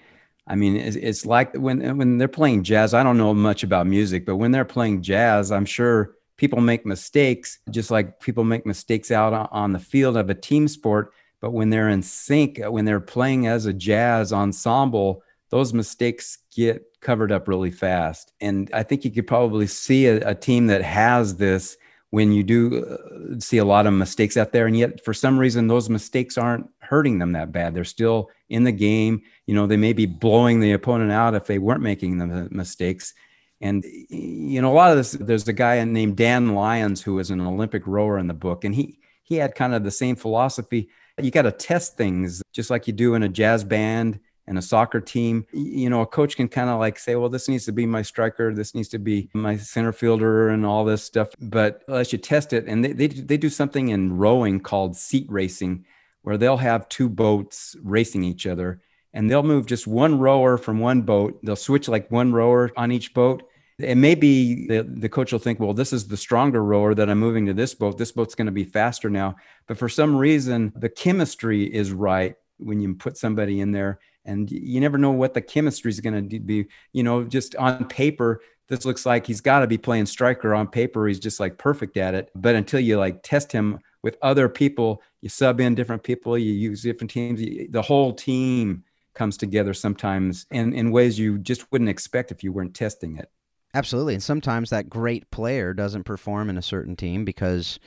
S1: I mean, it's, it's like when when they're playing jazz. I don't know much about music, but when they're playing jazz, I'm sure people make mistakes, just like people make mistakes out on the field of a team sport. But when they're in sync, uh, when they're playing as a jazz ensemble, those mistakes get covered up really fast. And I think you could probably see a, a, team that has this when you do uh, see a lot of mistakes out there. And yet, for some reason, those mistakes aren't hurting them that bad. They're still in the game. You know, they may be blowing the opponent out if they weren't making the mistakes. And you know, a lot of this. There's a guy named Dan Lyons who was an Olympic rower in the book, and he he had kind of the same philosophy. You got to test things just like you do in a jazz band and a soccer team. You know, a coach can kind of like say, well, this needs to be my striker, this needs to be my center fielder, and all this stuff. But unless you test it, and they, they, they do something in rowing called seat racing, where they'll have two boats racing each other and they'll move just one rower from one boat. They'll switch like one rower on each boat and maybe the, the coach will think, well, this is the stronger rower that I'm moving to this boat. This boat's going to be faster now. But for some reason, the chemistry is right when you put somebody in there. And you never know what the chemistry is going to be. You know, just on paper, this looks like he's got to be playing striker on paper. He's just like perfect at it. But until you like test him with other people, you sub in different people, you use different teams, you, the whole team comes together sometimes in, in ways you just wouldn't expect if you weren't testing it.
S2: Absolutely. And sometimes that great player doesn't perform in a certain team because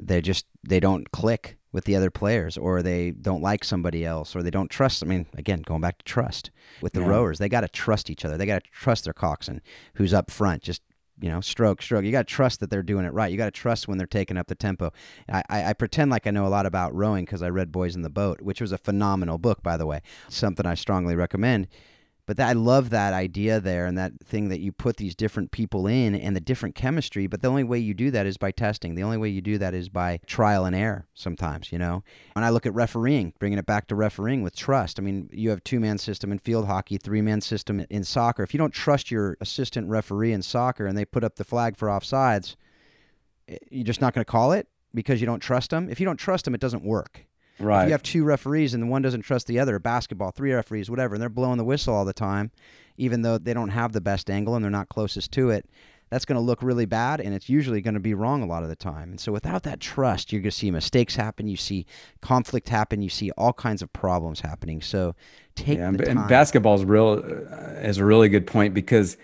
S2: they just they don't click with the other players or they don't like somebody else or they don't trust I mean again going back to trust with the yeah. rowers they got to trust each other they got to trust their coxswain who's up front just you know, stroke, stroke. You got to trust that they're doing it right. You got to trust when they're taking up the tempo. I, I, I pretend like I know a lot about rowing because I read Boys in the Boat, which was a phenomenal book, by the way, something I strongly recommend but that, I love that idea there and that thing that you put these different people in and the different chemistry. But the only way you do that is by testing. The only way you do that is by trial and error sometimes, you know? When I look at refereeing, bringing it back to refereeing with trust, I mean, you have two man system in field hockey, three man system in soccer. If you don't trust your assistant referee in soccer and they put up the flag for offsides, eh, you're just not going to call it because you don't trust them. If you don't trust them, it doesn't work. Right. If you have two referees and the one doesn't trust the other, basketball, three referees, whatever, and they're blowing the whistle all the time, even though they don't have the best angle and they're not closest to it, that's going to look really bad and it's usually going to be wrong a lot of the time. And so without that trust, you're going to see mistakes happen, you see conflict happen, you see all kinds of problems happening. So take yeah, and, the time. And
S1: basketball's real uh, is a really good point because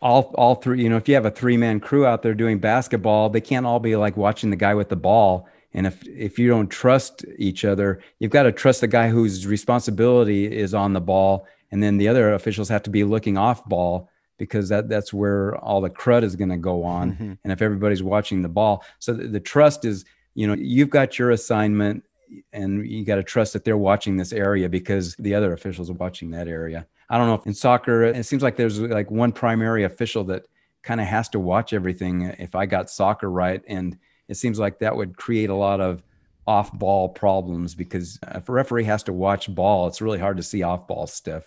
S1: all all three, you know, if you have a three-man crew out there doing basketball, they can't all be like watching the guy with the ball and if if you don't trust each other, you've got to trust the guy whose responsibility is on the ball, and then the other officials have to be looking off ball because that that's where all the crud is going to go on. Mm-hmm. And if everybody's watching the ball, so the, the trust is you know you've got your assignment, and you got to trust that they're watching this area because the other officials are watching that area. I don't know if in soccer it seems like there's like one primary official that kind of has to watch everything. If I got soccer right and it seems like that would create a lot of off ball problems because if a referee has to watch ball, it's really hard to see off ball stuff.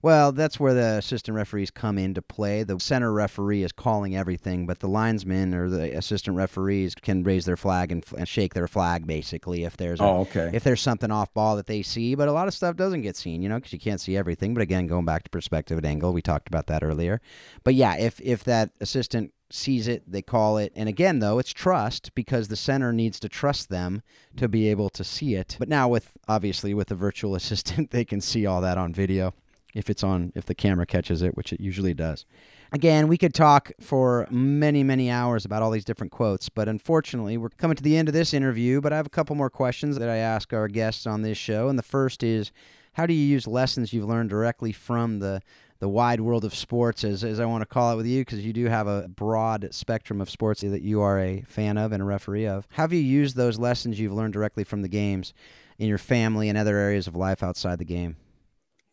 S2: Well, that's where the assistant referees come into play. The center referee is calling everything, but the linesmen or the assistant referees can raise their flag and, and shake their flag basically if there's oh, okay. if there's something off ball that they see. But a lot of stuff doesn't get seen, you know, because you can't see everything. But again, going back to perspective and angle, we talked about that earlier. But yeah, if if that assistant sees it, they call it. And again, though, it's trust because the center needs to trust them to be able to see it. But now with obviously with the virtual (laughs) assistant, they can see all that on video if it's on if the camera catches it, which it usually does. Again, we could talk for many, many hours about all these different quotes, but unfortunately, we're coming to the end of this interview, but I have a couple more questions that I ask our guests on this show. And the first is how do you use lessons you've learned directly from the the wide world of sports, as, as I want to call it with you, because you do have a broad spectrum of sports that you are a fan of and a referee of. Have you used those lessons you've learned directly from the games in your family and other areas of life outside the game?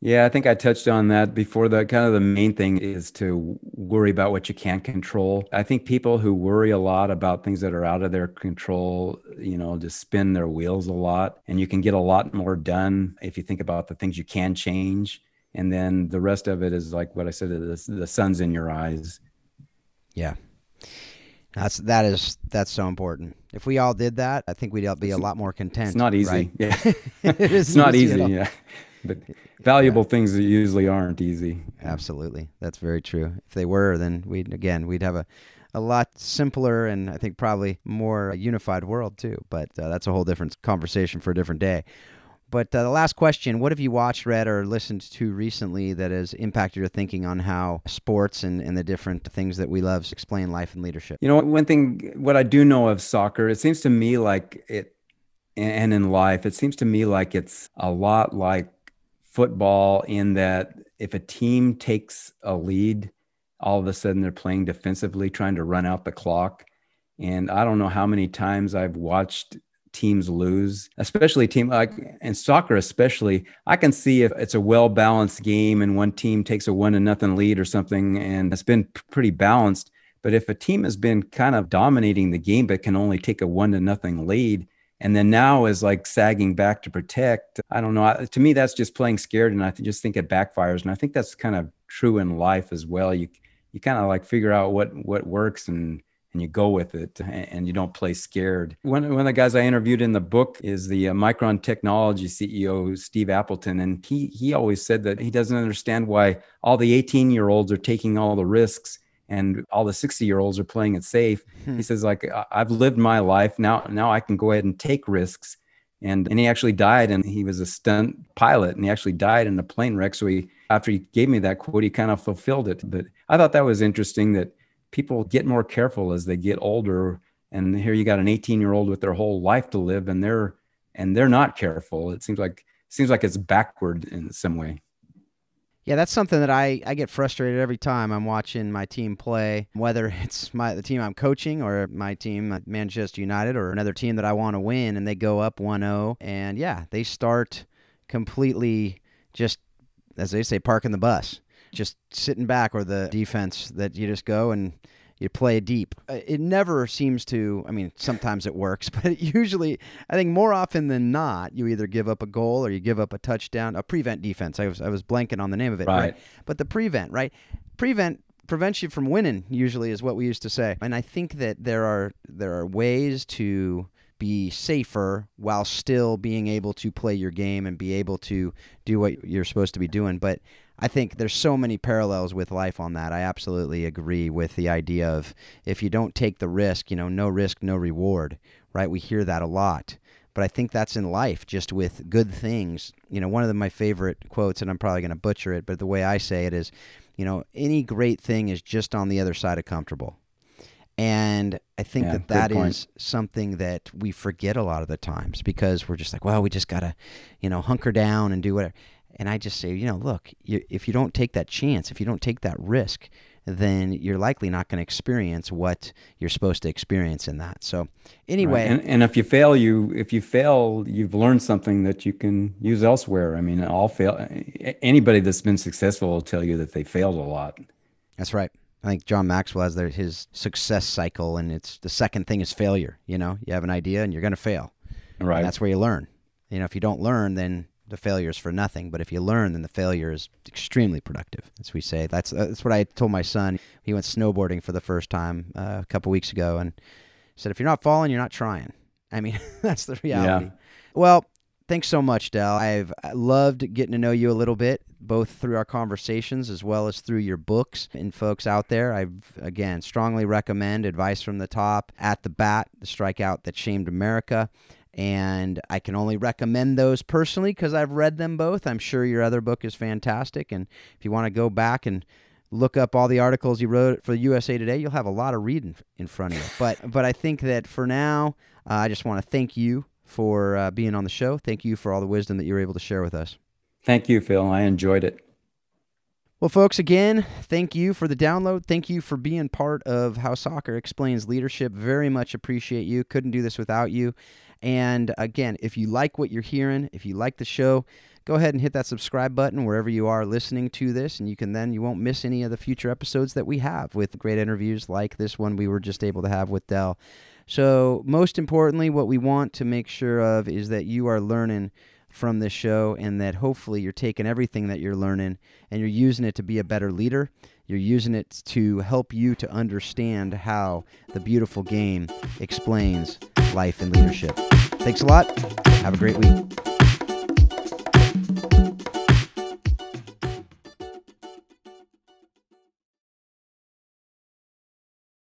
S1: Yeah, I think I touched on that before. The kind of the main thing is to worry about what you can't control. I think people who worry a lot about things that are out of their control, you know, just spin their wheels a lot. And you can get a lot more done if you think about the things you can change and then the rest of it is like what I said: the, the sun's in your eyes.
S2: Yeah, that's that is that's so important. If we all did that, I think we'd be a lot more content. It's not easy. Right? Yeah, (laughs) it (laughs) is not easy. easy yeah, but valuable yeah. things usually aren't easy. Absolutely, that's very true. If they were, then we'd again we'd have a a lot simpler and I think probably more unified world too. But uh, that's a whole different conversation for a different day. But uh, the last question what have you watched, read, or listened to recently that has impacted your thinking on how sports and, and the different things that we love explain life and leadership?
S1: You know, one thing, what I do know of soccer, it seems to me like it, and in life, it seems to me like it's a lot like football in that if a team takes a lead, all of a sudden they're playing defensively, trying to run out the clock. And I don't know how many times I've watched teams lose, especially team like in soccer, especially. I can see if it's a well balanced game and one team takes a one to nothing lead or something, and it's been pretty balanced. But if a team has been kind of dominating the game but can only take a one to nothing lead, and then now is like sagging back to protect. I don't know. to me, that's just playing scared, and I just think it backfires. And I think that's kind of true in life as well. You you kind of like figure out what what works and and you go with it and you don't play scared. One, one of the guys I interviewed in the book is the uh, Micron Technology CEO, Steve Appleton. And he, he always said that he doesn't understand why all the 18 year olds are taking all the risks and all the 60 year olds are playing it safe. Hmm. He says, like, I've lived my life. Now, now I can go ahead and take risks. And, and he actually died and he was a stunt pilot and he actually died in a plane wreck. So he, after he gave me that quote, he kind of fulfilled it. But I thought that was interesting that people get more careful as they get older. And here you got an 18 year old with their whole life to live, and they're and they're not careful. It seems like seems like it's backward in some way.
S2: Yeah, that's something that I, I get frustrated every time I'm watching my team play, whether (laughs) it's my the team I'm coaching or my team Manchester United or another team that I want to win and they go up 1-0 and yeah, they start completely just as they say parking the bus just sitting back or the defense that you just go and you play deep. Uh, it never seems to, I mean, sometimes it works, (laughs) but usually, I think more often than not, you either give up a goal or you give up a touchdown, a prevent defense. I was, I was blanking on the name of it. Right. right? But the prevent, right? Prevent prevents you from winning usually is what we used to say. And I think that there are there are ways to be safer while still being able to play your game and be able to do what you're supposed to be doing, but I think there's so many parallels with life on that. I absolutely agree with the idea of if you don't take the risk, you know, no risk, no reward, right? We hear that a lot. But I think that's in life, just with good things. You know, one of the, my favorite quotes, and I'm probably going to butcher it, but the way I say it is, you know, any great thing is just on the other side of comfortable. And I think yeah, that that is something that we forget a lot of the times because we're just like, well, we just got to, you know, hunker down and do whatever. And I just say, you know, look, you, if you don't take that chance, if you don't take that risk, then you're likely not going to experience
S1: what you're supposed to experience in that. So anyway, right. and, and, if you fail, you if you fail, you've learned something that you can use elsewhere. I mean, all fail. Anybody that's been successful will tell you that they failed a lot. That's right. I think John Maxwell has their, his
S2: success cycle, and it's the second thing is failure. You know, you have an idea and you're going to fail. Right. And that's where you learn. You know, if you don't learn, then the failure is for nothing. But if you learn, then the failure is extremely productive, as we say. That's that's what I told my son. He went snowboarding for the first time uh, a couple weeks ago, and said, "If you're not falling, you're not trying." I mean, (laughs) that's the reality. Yeah. Well, thanks so much, Dell. I've loved getting to know you a little bit, both through our conversations as well as through your books. And folks out there, I have again strongly recommend Advice from the Top, At the Bat, The Strikeout That Shamed America. And I can only recommend those personally because I've read them both. I'm sure your other book is fantastic. And if you want to go back and look up all the articles you wrote for USA Today, you'll have a lot of reading in front of you. But but I think that for now, uh, I just want to thank you for uh, being on the show. Thank you for all the wisdom that you were able to share with us.
S1: Thank you, Phil. I enjoyed it.
S2: Well, folks, again, thank you for the download. Thank you for being part of How Soccer Explains Leadership. Very much appreciate you. Couldn't do this without you. And again, if you like what you're hearing, if you like the show, go ahead and hit that subscribe button wherever you are listening to this and you can then you won't miss any of the future episodes that we have with great interviews like this one we were just able to have with Dell. So, most importantly, what we want to make sure of is that you are learning from this show and that hopefully you're taking everything that you're learning and you're using it to be a better leader you're using it to help you to understand how the beautiful game explains life and leadership. Thanks a lot.
S1: Have a great week.